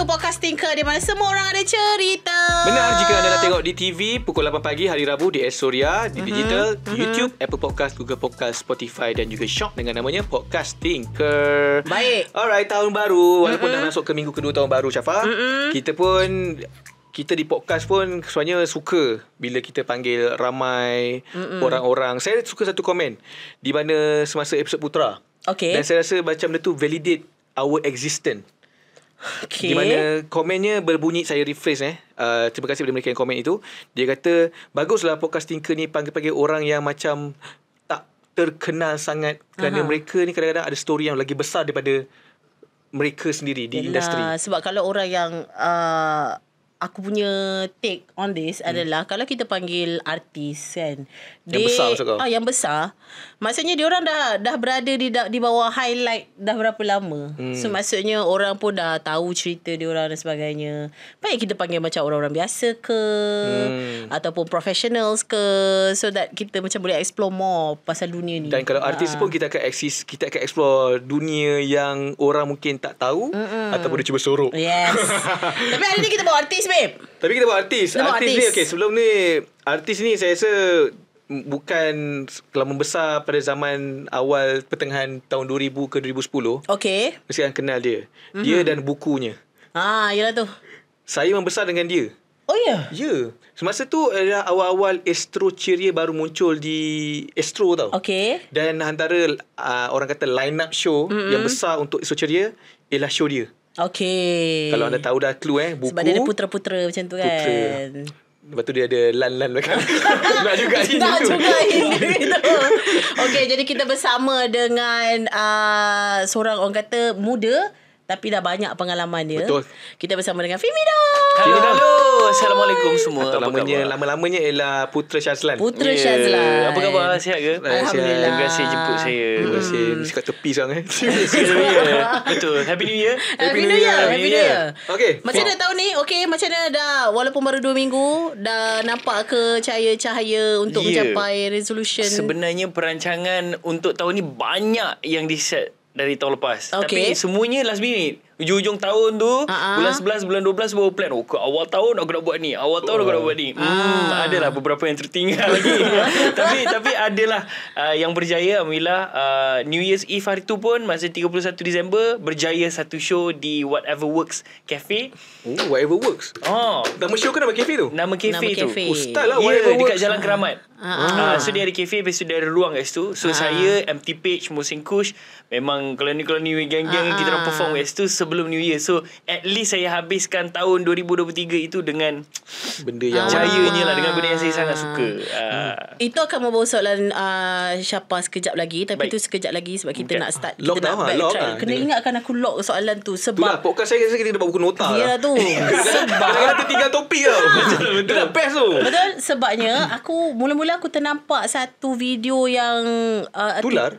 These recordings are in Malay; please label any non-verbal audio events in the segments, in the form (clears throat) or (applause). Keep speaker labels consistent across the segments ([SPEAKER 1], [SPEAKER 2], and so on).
[SPEAKER 1] satu podcasting ke di mana semua
[SPEAKER 2] orang ada cerita. Benar jika anda dah tengok di TV pukul 8 pagi hari Rabu di Esoria, di mm-hmm. digital, di mm-hmm. YouTube, Apple Podcast, Google Podcast, Spotify dan juga Shock dengan namanya Podcasting ke. Baik. Alright, tahun baru mm-hmm. walaupun mm-hmm. dah masuk ke minggu kedua tahun baru Syafa, mm-hmm. kita pun kita di podcast pun sebenarnya suka bila kita panggil ramai mm-hmm. orang-orang. Saya suka satu komen di mana semasa episod Putra. Okay. Dan saya rasa macam dia tu validate our existence. Okay. Di mana komennya berbunyi saya rephrase eh. Uh, terima kasih kepada mereka yang komen itu. Dia kata, baguslah podcast Tinker ni panggil-panggil orang yang macam tak terkenal sangat. Kerana uh mereka ni kadang-kadang ada story yang lagi besar daripada mereka sendiri di Yalah, industri.
[SPEAKER 1] Sebab kalau orang yang... Uh, aku punya take on this hmm. adalah kalau kita panggil artis kan
[SPEAKER 3] yang they, besar maksud kau ah yang
[SPEAKER 1] besar maksudnya dia orang dah dah berada di di bawah highlight dah berapa lama hmm. so maksudnya orang pun dah tahu cerita dia orang dan sebagainya baik kita panggil macam orang-orang biasa ke hmm. ataupun professionals ke so that kita macam boleh explore more pasal dunia ni dan kalau artis ah. pun
[SPEAKER 2] kita akan exis kita akan explore dunia yang orang mungkin tak tahu Mm-mm. ataupun dia cuba sorok yes
[SPEAKER 1] (laughs) tapi hari ni kita bawa artis babe.
[SPEAKER 2] Tapi kita buat artis. Kita artis, ni okey sebelum ni artis ni saya rasa bukan telah membesar pada zaman awal pertengahan tahun 2000 ke 2010. Okey. Mesti akan kenal dia. Mm-hmm. Dia dan bukunya. Ha, ah, yalah tu. Saya membesar dengan dia. Oh ya. Yeah. Ya. Yeah. Semasa tu adalah awal-awal Astro Ceria baru muncul di Astro tau. Okey. Dan antara uh, orang kata line up show mm-hmm. yang besar untuk Astro Ceria ialah show dia.
[SPEAKER 1] Okay. Kalau anda
[SPEAKER 2] tahu dah clue eh, buku. Sebab dia ada
[SPEAKER 1] putera-putera macam tu putera. Kan.
[SPEAKER 2] Lepas tu dia ada lan-lan macam.
[SPEAKER 1] (laughs) Nak juga ini. Nak juga ini. okay, jadi kita bersama dengan uh, seorang orang kata muda tapi dah banyak pengalaman dia. Betul. Kita bersama dengan Fimi Dong.
[SPEAKER 4] Hello.
[SPEAKER 2] Assalamualaikum semua. lamanya lama-lamanya ialah Putra Syazlan. Putra yeah. Syazlan. Apa khabar? Sihat ke? Alhamdulillah. Terima kasih jemput saya. Terima hmm. kasih. Mesti kat tepi sekarang (laughs) eh.
[SPEAKER 4] Betul. Happy New Year. Eh, Happy New Year. Happy New Year. Okay. Macam mana
[SPEAKER 1] tahun ni? Okay. Macam mana dah walaupun baru 2 minggu dah nampak ke cahaya-cahaya untuk yeah. mencapai resolution?
[SPEAKER 4] Sebenarnya perancangan untuk tahun ni banyak yang diset dari tahun lepas okay. tapi semuanya last minute ujung hujung tahun tu uh-huh. bulan 11 bulan 12 baru plan oh, ke awal tahun aku nak buat ni awal tahun oh. aku nak buat ni oh. ah. hmm, uh. adalah beberapa yang tertinggal (laughs) lagi (laughs) tapi tapi adalah uh, yang berjaya Alhamdulillah uh, New Year's Eve hari tu pun masa 31 Disember berjaya satu show di Whatever Works Cafe oh, Whatever Works oh. nama show ke nama cafe tu nama cafe, nama tu cafe. ustaz oh, lah yeah, Whatever dekat Jalan Keramat
[SPEAKER 3] uh-huh. uh, so
[SPEAKER 4] dia ada cafe lepas tu dia ada ruang kat situ so uh-huh. saya empty Page Musing Kush memang kalau ni kalau ni geng-geng uh-huh. kita nak perform kat situ sebelum New Year. So, at least saya habiskan tahun 2023 itu dengan benda yang jayanya ah. lah. Dengan benda yang saya sangat ah. suka. Hmm. Uh.
[SPEAKER 1] Itu akan membawa soalan uh, siapa sekejap lagi. Tapi itu sekejap lagi sebab kita okay. nak start. Lock kita nak lah, lock lah. Kena yeah. ingatkan aku lock soalan tu. Sebab... Itulah,
[SPEAKER 2] podcast saya rasa kita kena buat buku nota lah. tu. (laughs) sebab... Kena tertinggal topik tau. Betul. Itu best tu. Betul.
[SPEAKER 1] Sebabnya, aku mula-mula aku ternampak satu video yang... Uh, Tular?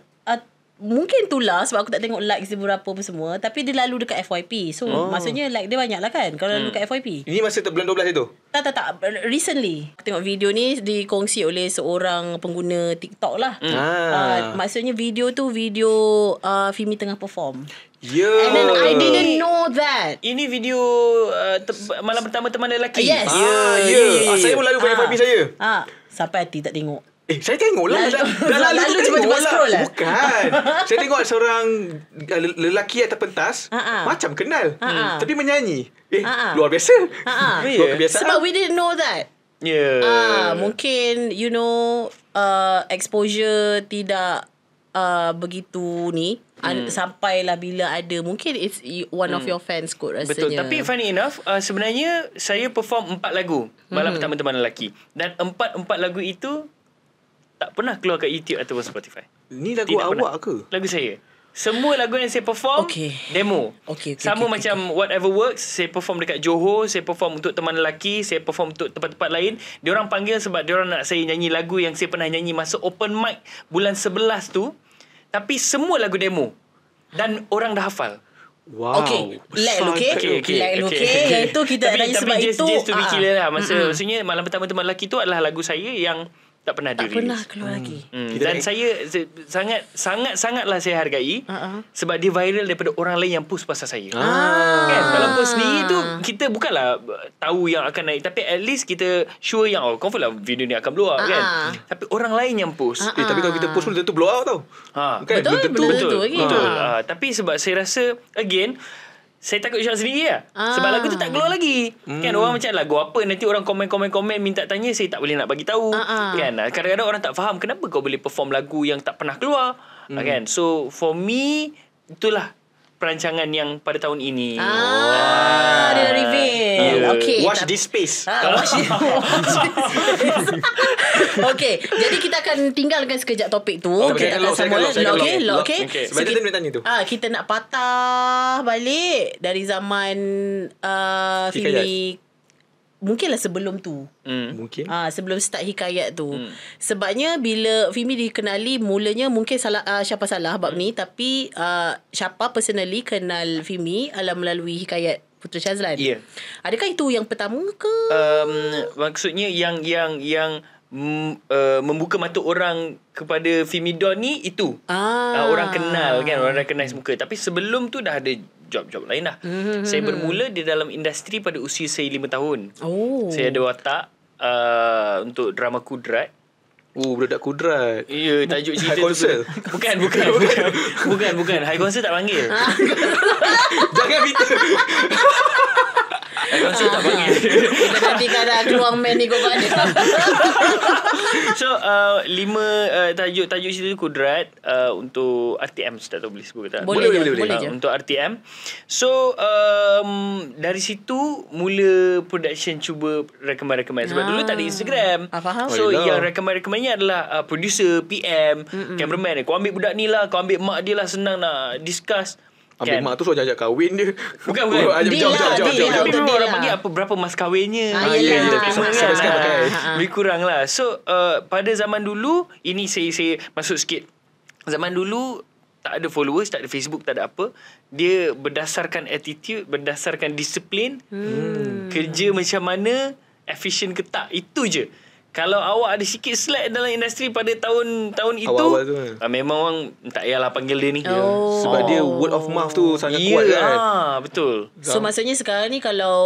[SPEAKER 1] Mungkin itulah sebab aku tak tengok like dia berapa pun semua. Tapi dia lalu dekat FYP. So, oh. maksudnya like dia banyak lah kan kalau hmm. lalu dekat FYP.
[SPEAKER 2] Ini masa bulan 12 itu?
[SPEAKER 1] Tak, tak, tak. Recently. Aku tengok video ni dikongsi oleh seorang pengguna TikTok lah. Hmm. Ah. Uh, maksudnya video tu video uh, Fimi tengah
[SPEAKER 4] perform. Yo. Ya. And then I didn't know that. Ini video uh, malam pertama teman lelaki? Yes. Ah, yeah. Yeah.
[SPEAKER 1] Ya. Ah, saya pun lalu ah. FYP saya. Ah. Sampai hati tak tengok. Eh
[SPEAKER 2] saya tengok lah dah lalu, lalu tu cepat-cepat scroll lah, lah. Bukan (laughs) Saya tengok seorang eh, Lelaki atas pentas uh-uh. Macam kenal uh-uh. Tapi menyanyi Eh uh-uh. luar biasa uh-uh.
[SPEAKER 1] Luar biasa Sebab we didn't know that
[SPEAKER 4] Yeah. Ya. Uh,
[SPEAKER 1] mungkin you know uh, Exposure tidak uh, Begitu ni mm. an- hmm. Sampailah bila ada Mungkin it's one of mm. your fans kot rasanya Betul tapi
[SPEAKER 4] funny enough uh, Sebenarnya saya perform empat lagu Malam mm. pertama teman lelaki Dan empat-empat lagu itu tak pernah keluar kat YouTube ataupun Spotify. Ni lagu tidak awak pernah. ke? Lagu saya. Semua lagu yang saya perform okay. demo. Okay, okay, Sama okay, macam okay. whatever works, saya perform dekat Johor, saya perform untuk teman lelaki, saya perform untuk tempat-tempat lain. Diorang panggil sebab diorang nak saya nyanyi lagu yang saya pernah nyanyi masa open mic bulan 11 tu. Tapi semua lagu demo. Dan orang dah hafal. Wow. Okay. Let look okay. okay, okay. Let look okay. okay. Yang itu kita tapi, tanya tapi sebab just, itu. Tapi just to be uh, clear lah. Maksud, mm-hmm. Maksudnya malam pertama teman lelaki tu adalah lagu saya yang tak pernah dirilis. Tak pernah keluar hmm. lagi. Hmm. Dan kita saya sangat sangat sangatlah saya hargai uh-uh. sebab dia viral daripada orang lain yang post pasal saya. Ah. Kan kalau post ni tu kita bukannya tahu yang akan naik tapi at least kita sure yang oh, confirm lah video ni akan blow up uh-uh. kan. Tapi orang lain yang post. Uh-uh. Eh tapi kalau kita post pun tu blow up tau. Ha. Kan? Betul, betul, betul betul betul. Ha. Uh, tapi sebab saya rasa again saya takut syok sendiri lah. Ah. Sebab lagu tu tak keluar lagi. Hmm. Kan orang macam lagu apa. Nanti orang komen-komen-komen minta tanya. Saya tak boleh nak bagi tahu. Ah, ah. Kan? Kadang-kadang orang tak faham. Kenapa kau boleh perform lagu yang tak pernah keluar. Hmm. Kan? So for me. Itulah perancangan yang pada tahun ini. Ah, ah. dia wow. Okay. Watch this space. Ah, watch this
[SPEAKER 3] space. (laughs) okay, jadi
[SPEAKER 1] kita akan tinggalkan sekejap topik tu. Okay, kita akan sambung. Okay, lock. Okay, lock. okay. Sebab so, kita, tanya tu. Ah, kita nak patah balik dari zaman uh, Fimi. Mungkinlah sebelum tu.
[SPEAKER 2] Hmm. Mungkin.
[SPEAKER 1] Ah ha, sebelum start hikayat tu. Hmm. Sebabnya bila Fimi dikenali mulanya mungkin salah uh, siapa salah bab hmm. ni tapi uh, siapa personally kenal Fimi alam melalui hikayat Putra Shazlan. Ya. Yeah. Adakah itu yang pertama ke?
[SPEAKER 4] Um maksudnya yang yang yang mm, Uh, membuka mata orang kepada Fimidon ni itu
[SPEAKER 3] ah.
[SPEAKER 1] uh, orang
[SPEAKER 4] kenal kan orang dah kenal semuka tapi sebelum tu dah ada job-job lain lah. Mm-hmm. Saya bermula di dalam industri pada usia saya lima tahun. Oh. Saya ada watak uh, untuk drama Kudrat. Oh, budak kudrat. Ya, yeah, tajuk cerita High concert? Bukan, bukan. bukan, bukan. bukan. High concert tak panggil. (laughs) Jangan bintang. Aku tak panggil
[SPEAKER 1] Nanti kalau ada ruang main ni Kau buat
[SPEAKER 4] (laughs) So uh, Lima uh, tajuk Tajuk cerita tu kudrat uh, Untuk RTM Tak tahu boleh sebut ke tak Boleh, boleh, boleh, boleh. Uh, Untuk RTM So um, Dari situ Mula production Cuba rekaman-rekaman Sebab ah. dulu tak ada Instagram
[SPEAKER 1] ah, faham. So oh, yang
[SPEAKER 4] rekaman-rekamannya adalah uh, Producer PM Mm-mm. Cameraman Kau ambil budak ni lah Kau ambil mak dia lah Senang nak discuss Ambil kan. mak tu suruh ajak kahwin dia. Bukan, bukan. Oh, ajak, dia jauh, orang panggil apa, berapa mas kahwinnya. Ah, ah ya, ya. ya. Sampai sekarang pakai. Ah, ah. Lebih lah. So, uh, pada zaman dulu, ini saya, saya masuk sikit. Zaman dulu, tak ada followers, tak ada Facebook, tak ada apa. Dia berdasarkan attitude, berdasarkan disiplin. Hmm. Kerja macam mana, efficient ke tak, itu je kalau awak ada sikit slack dalam industri pada tahun-tahun itu awal-awal tu kan? memang orang tak payahlah panggil dia ni oh. sebab dia word of mouth tu sangat yeah. kuat kan ha, betul so, so maksudnya
[SPEAKER 1] sekarang ni kalau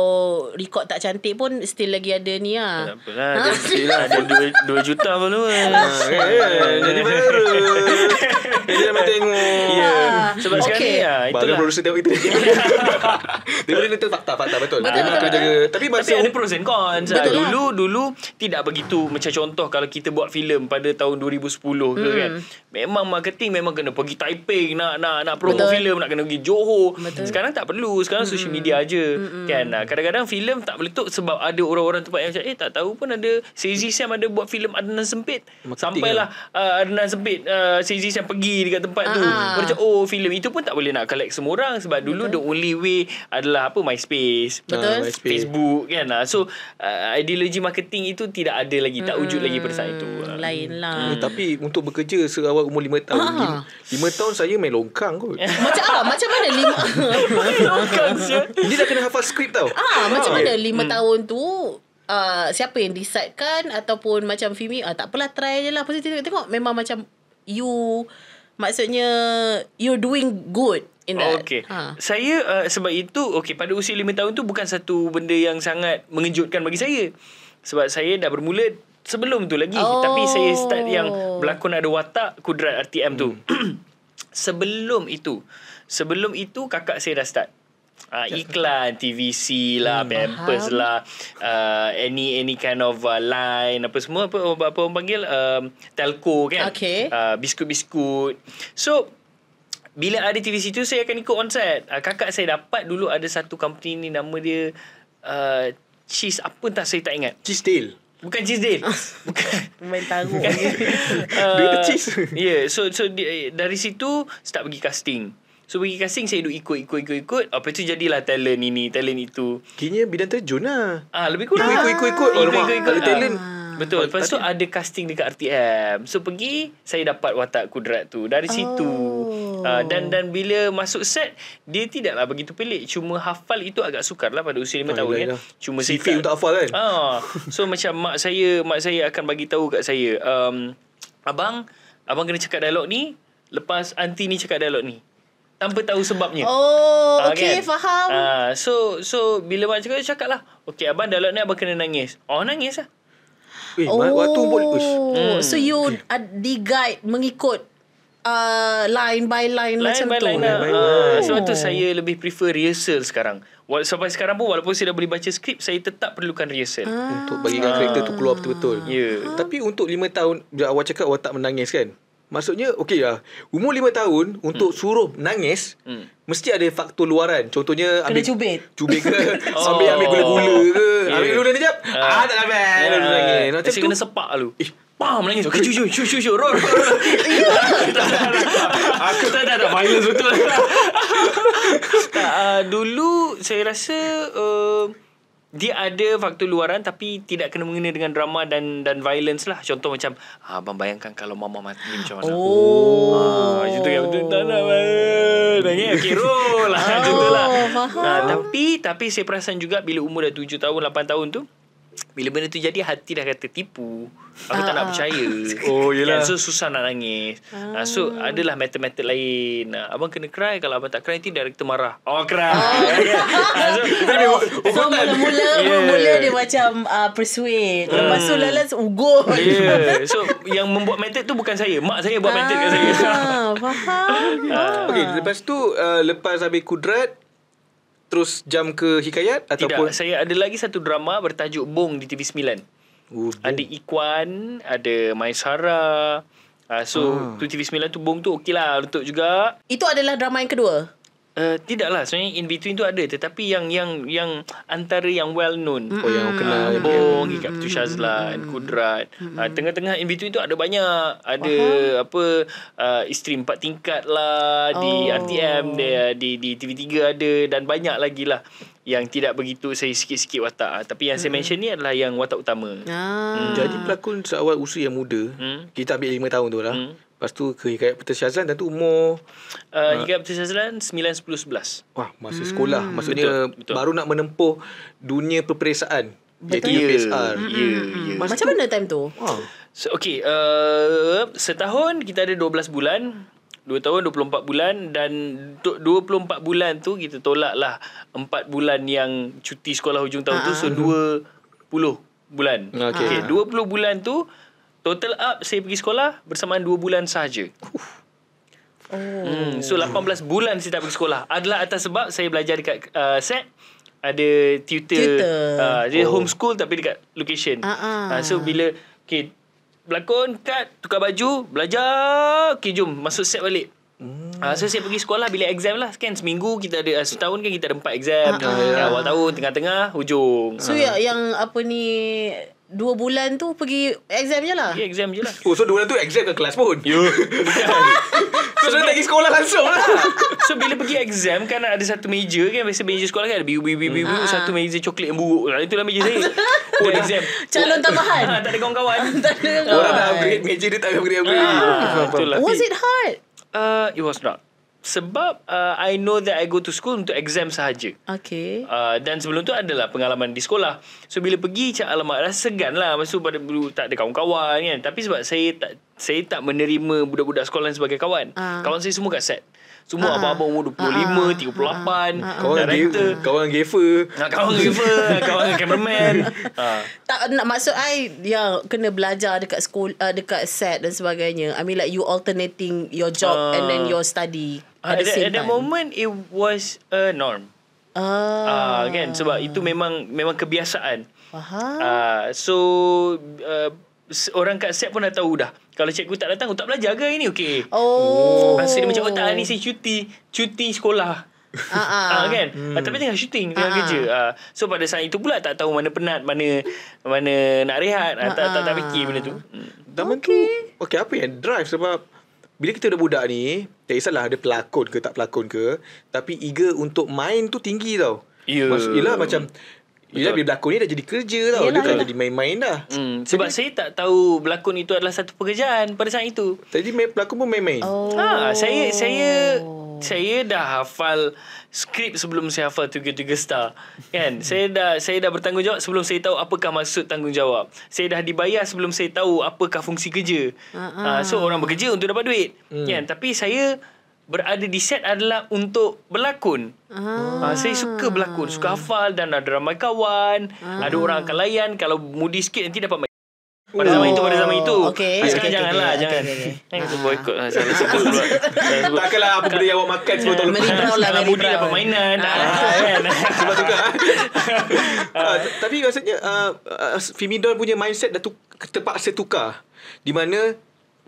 [SPEAKER 1] record tak cantik pun still lagi ada ni ha? lah
[SPEAKER 4] ha? still lah ada 2, 2 juta pun tu eh. kan? kan jadi baru dia nak tengok
[SPEAKER 2] ya. sebab sekarang ni baru producer tengok
[SPEAKER 4] kita (laughs) dia boleh letak fakta-fakta betul, betul. Dia ha. jaga. tapi masa tapi ada pros and cons lah. betul lah. dulu, dulu tidak begitu satu macam contoh kalau kita buat filem pada tahun 2010 ke hmm. kan memang marketing memang kena pergi Taiping nak nak nak promo filem nak kena pergi Johor Betul. sekarang tak perlu sekarang hmm. social media aja hmm. kan kadang-kadang filem tak meletup sebab ada orang-orang tempat yang macam eh tak tahu pun ada Sezi Sam ada buat filem Adnan Sempit marketing sampailah uh, Adnan Sempit uh, ah, Sezi Sam pergi dekat tempat tu ah. macam oh filem itu pun tak boleh nak collect semua orang sebab dulu the only way adalah apa MySpace Betul. Facebook kan so uh, ideologi marketing itu tidak ada lagi Tak wujud lagi pada saat itu hmm, Lain hmm. lah hmm, Tapi untuk bekerja Seawal umur 5 tahun 5 ha.
[SPEAKER 2] tahun saya main longkang kot
[SPEAKER 1] (laughs) Macam apa? Ah, macam mana 5 tahun?
[SPEAKER 2] (laughs) longkang Dia dah kena hafal skrip tau ah, ah, Macam mana 5 eh. hmm.
[SPEAKER 1] tahun tu uh, Siapa yang decide kan Ataupun macam Fimi ah, Takpelah try je lah Positif tengok Memang macam You Maksudnya You're doing good In that. Okay.
[SPEAKER 4] Ha. Saya uh, sebab itu okay, pada usia 5 tahun tu bukan satu benda yang sangat mengejutkan bagi saya. Sebab saya dah bermula sebelum tu lagi oh. Tapi saya start yang berlakon ada watak kudrat RTM hmm. tu (clears throat) Sebelum itu Sebelum itu kakak saya dah start uh, Iklan, TVC lah, hmm. Pampers Aham. lah uh, Any any kind of uh, line Apa semua, apa, apa, apa orang panggil um, Telco kan okay. uh, Biskut-biskut So bila ada TVC tu saya akan ikut onset. Uh, kakak saya dapat dulu ada satu company ni nama dia uh, cheese apa tak saya tak ingat. Cheese tail. Bukan cheese dale. (laughs) Bukan. Main taruh. Dia (laughs) cheese. (laughs) Ya. So, so di, dari situ, start pergi casting. So, pergi casting, saya duduk ikut, ikut, ikut, ikut. Apa tu jadilah talent ini, talent itu. Kini bidang terjun lah. Ah, lebih kurang. Ikut, ikut, ikut. Oh, ikut, ikut, ikut. talent. Ah. Betul. Lepas tu ada casting dekat RTM. So, pergi, saya dapat watak kudrat tu. Dari situ. Oh. Ah, dan dan bila masuk set dia tidaklah begitu pelik cuma hafal itu agak sukar lah pada usia lima ah, tahun ialah, kan ya. ialah. cuma untuk hafal kan ah, so macam mak saya mak saya akan bagi tahu kat saya um, abang abang kena cakap dialog ni lepas anti ni cakap dialog ni tanpa tahu sebabnya. Oh, ha, okey, kan? faham. Ha, so so bila mak cakap cakap lah. Okey, abang dialog ni abang kena nangis. Oh, nangis lah. Eh, oh. waktu boleh Hmm. So you okay.
[SPEAKER 1] Uh, di guide mengikut uh, line by line, line macam by tu. Line, lah. by ah, line. Uh,
[SPEAKER 4] sebab tu saya lebih prefer rehearsal sekarang. Walaupun sampai sekarang pun walaupun saya dah boleh baca skrip, saya tetap perlukan rehearsal ah.
[SPEAKER 2] untuk bagikan ah. karakter tu keluar betul-betul. Ya. Yeah. Huh? Tapi untuk lima tahun bila awak cakap awak tak menangis kan? Maksudnya okay lah Umur lima tahun Untuk hmm. suruh nangis hmm. Mesti ada faktor luaran Contohnya ambil, cubit Cubit ke
[SPEAKER 4] Sambil (laughs) oh. ambil gula-gula ke yeah. Ambil gula ni jap uh. Ah tak dapat yeah. Lalu nangis Macam Asyik tu kena sepak lah lu Eh Pam lagi Okay cuy cuy cuy cuy Roll Aku tak ada tak Violence betul tak, uh, Dulu Saya rasa uh, dia ada faktor luaran tapi tidak kena mengena dengan drama dan dan violence lah. Contoh macam ah, abang bayangkan kalau mama mati macam mana. Oh, ah, contoh ah, yang betul tak oh. nak bayang. okay, roll lah. Contoh lah. Oh, faham. Nah, tapi tapi saya perasan juga bila umur dah 7 tahun, 8 tahun tu, bila benda tu jadi Hati dah kata tipu Aku ah, tak nak ah. percaya (laughs) Oh yelah kan? So susah nak nangis ah. ah. So adalah method-method lain ah, Abang kena cry Kalau abang tak cry Nanti director marah Oh cry ah. (laughs) So, so, oh. so, so mula-mula mula dia macam uh, Persuade Lepas hmm. tu lalas Ugut yeah. So yang membuat method tu Bukan saya Mak saya buat ah. method kat saya Faham
[SPEAKER 2] ah. Okay lepas tu uh,
[SPEAKER 4] Lepas habis kudrat terus jam ke Hikayat ataupun Tidak, saya ada lagi satu drama bertajuk Bong di TV9. Oh, Bong. Ada Ikwan, ada Maisara. Uh, ah, so, ah. tu TV9 tu Bong tu okey lah untuk juga.
[SPEAKER 1] Itu adalah drama yang kedua.
[SPEAKER 4] Uh, tidaklah sebenarnya in between tu ada tetapi yang yang yang antara yang well known oh yang kenal uh, Bong Ikat Petu Shazlan Kudrat uh, tengah-tengah in between tu ada banyak ada Aha. apa uh, ah, istri empat tingkat lah oh. di RTM di, di, di TV3 ada dan banyak lagi lah yang tidak begitu saya sikit-sikit watak ah, tapi yang hmm. saya mention ni adalah yang watak utama ah. hmm. jadi pelakon seawal usia yang muda hmm. kita
[SPEAKER 2] ambil 5 tahun tu lah hmm. Lepas tu ke Hikayat Peter Syazlan Dan tu umur uh, uh Hikayat
[SPEAKER 4] Peter Syazlan 9, 10, 11 Wah masa hmm. sekolah Maksudnya betul, betul. Baru nak
[SPEAKER 2] menempuh Dunia peperiksaan
[SPEAKER 4] Betul Ya yeah. Hmm. yeah. Macam
[SPEAKER 1] mana time tu?
[SPEAKER 2] Wah.
[SPEAKER 4] So, okay uh, Setahun kita ada 12 bulan 2 tahun 24 bulan Dan 24 bulan tu Kita tolak lah 4 bulan yang Cuti sekolah hujung tahun uh-huh. tu ah, ah. So 20 hmm. bulan Okay, okay 20 bulan tu Total up saya pergi sekolah bersamaan 2 bulan sahaja. Oh. Hmm. So 18 bulan saya tak pergi sekolah adalah atas sebab saya belajar dekat uh, set ada tutor, tutor. Uh, dia oh. homeschool tapi dekat location. Uh-uh. Uh, so bila okay, berlakon, cut, tukar baju, belajar, okay, jom masuk set balik. Hmm. Ah uh, so saya pergi sekolah bila exam lah kan seminggu kita ada uh, setahun kan kita ada empat exam. Uh-huh. Uh, awal tahun, tengah-tengah, hujung. So uh-huh.
[SPEAKER 1] yang apa ni Dua bulan tu pergi exam je lah. Yeah, exam je lah.
[SPEAKER 4] Oh, so dua bulan tu exam ke kelas pun? Ya. Yeah.
[SPEAKER 2] (laughs) so, so, so tak pergi sekolah langsung lah.
[SPEAKER 4] so, bila pergi exam kan ada satu meja kan. Biasa meja sekolah kan ada biu, biu, biu, biu, Satu meja coklat yang buruk. Lah. Itulah meja saya. Oh, (laughs) exam. Calon tambahan. (laughs) tak ada kawan-kawan. tak ada kawan-kawan. Orang dah upgrade meja dia tak upgrade-upgrade. Was it hard? Uh, it was not. Sebab uh, I know that I go to school untuk exam sahaja. Okay. Uh, dan sebelum tu adalah pengalaman di sekolah. So, bila pergi macam alamak rasa segan lah. Masa pada dulu tak ada kawan-kawan kan. Tapi sebab saya tak saya tak menerima budak-budak sekolah sebagai kawan. Uh. Kawan saya semua kat set.
[SPEAKER 2] Semua uh-huh. abang-abang
[SPEAKER 4] umur 25, uh-huh. 38, uh-huh. Kawan director. Uh-huh. Kawan gaffer. Ha, kawan gaffer, ha, kawan, gaffer, kawan cameraman. uh.
[SPEAKER 1] (laughs) Tak nak maksud I yang kena belajar dekat school, uh, dekat set dan sebagainya. I mean like you alternating your job uh, and then your study. At, ah, at, the, at that
[SPEAKER 4] moment it was a norm. Ah uh, kan sebab itu memang memang kebiasaan.
[SPEAKER 3] Uh,
[SPEAKER 4] so uh, orang kat set pun dah tahu dah. Kalau cikgu tak datang, tak belajar ke ini, Okay. Oh. Masa ah, dia macam, oh tak, hari ni saya cuti. Cuti sekolah.
[SPEAKER 3] Ah ah. uh (laughs) uh, kan.
[SPEAKER 4] Hmm. Uh, tapi tengah shooting, tengah uh-uh. kerja. Uh, so pada saat itu pula tak tahu mana penat, mana mana nak rehat, uh, tak, tak tak fikir benda tu. Dan okay. tu okay
[SPEAKER 2] apa yang drive sebab bila kita dah budak ni, tak kisahlah ada pelakon ke tak pelakon ke, tapi eager untuk main tu tinggi tau. Ya. Yeah. Maksudnya macam Yelah bila berlakon ni dah jadi
[SPEAKER 4] kerja tau Yalah. Dia tak jadi main-main dah hmm. Sebab jadi, saya tak tahu Berlakon itu adalah satu pekerjaan Pada saat itu Jadi berlakon pun main-main oh. ha, Saya Saya saya dah hafal skrip sebelum saya hafal tiga tiga star kan (laughs) saya dah saya dah bertanggungjawab sebelum saya tahu apakah maksud tanggungjawab saya dah dibayar sebelum saya tahu apakah fungsi kerja
[SPEAKER 3] uh-huh. uh, so
[SPEAKER 4] orang bekerja untuk dapat duit hmm. kan tapi saya berada di set adalah untuk berlakon. Ah. Ha, saya suka berlakon, suka hafal dan ada ramai kawan, ah. ada orang akan layan kalau mudi sikit nanti dapat main. Pada zaman oh. itu, pada zaman itu. Okay. Ah, okay, janganlah, okay, jangan. Okay, okay. okay. Lah. Saya kata boycott lah. Takkanlah apa benda yang awak makan semua tahun lepas. Meribrau lah, meribrau. Mudi dapat mainan. Sebab juga. Lah. Ah. Kan? (laughs) Kan.
[SPEAKER 2] (laughs) Tapi maksudnya, uh, uh, Fimidon punya mindset dah tu, terpaksa tukar. Di mana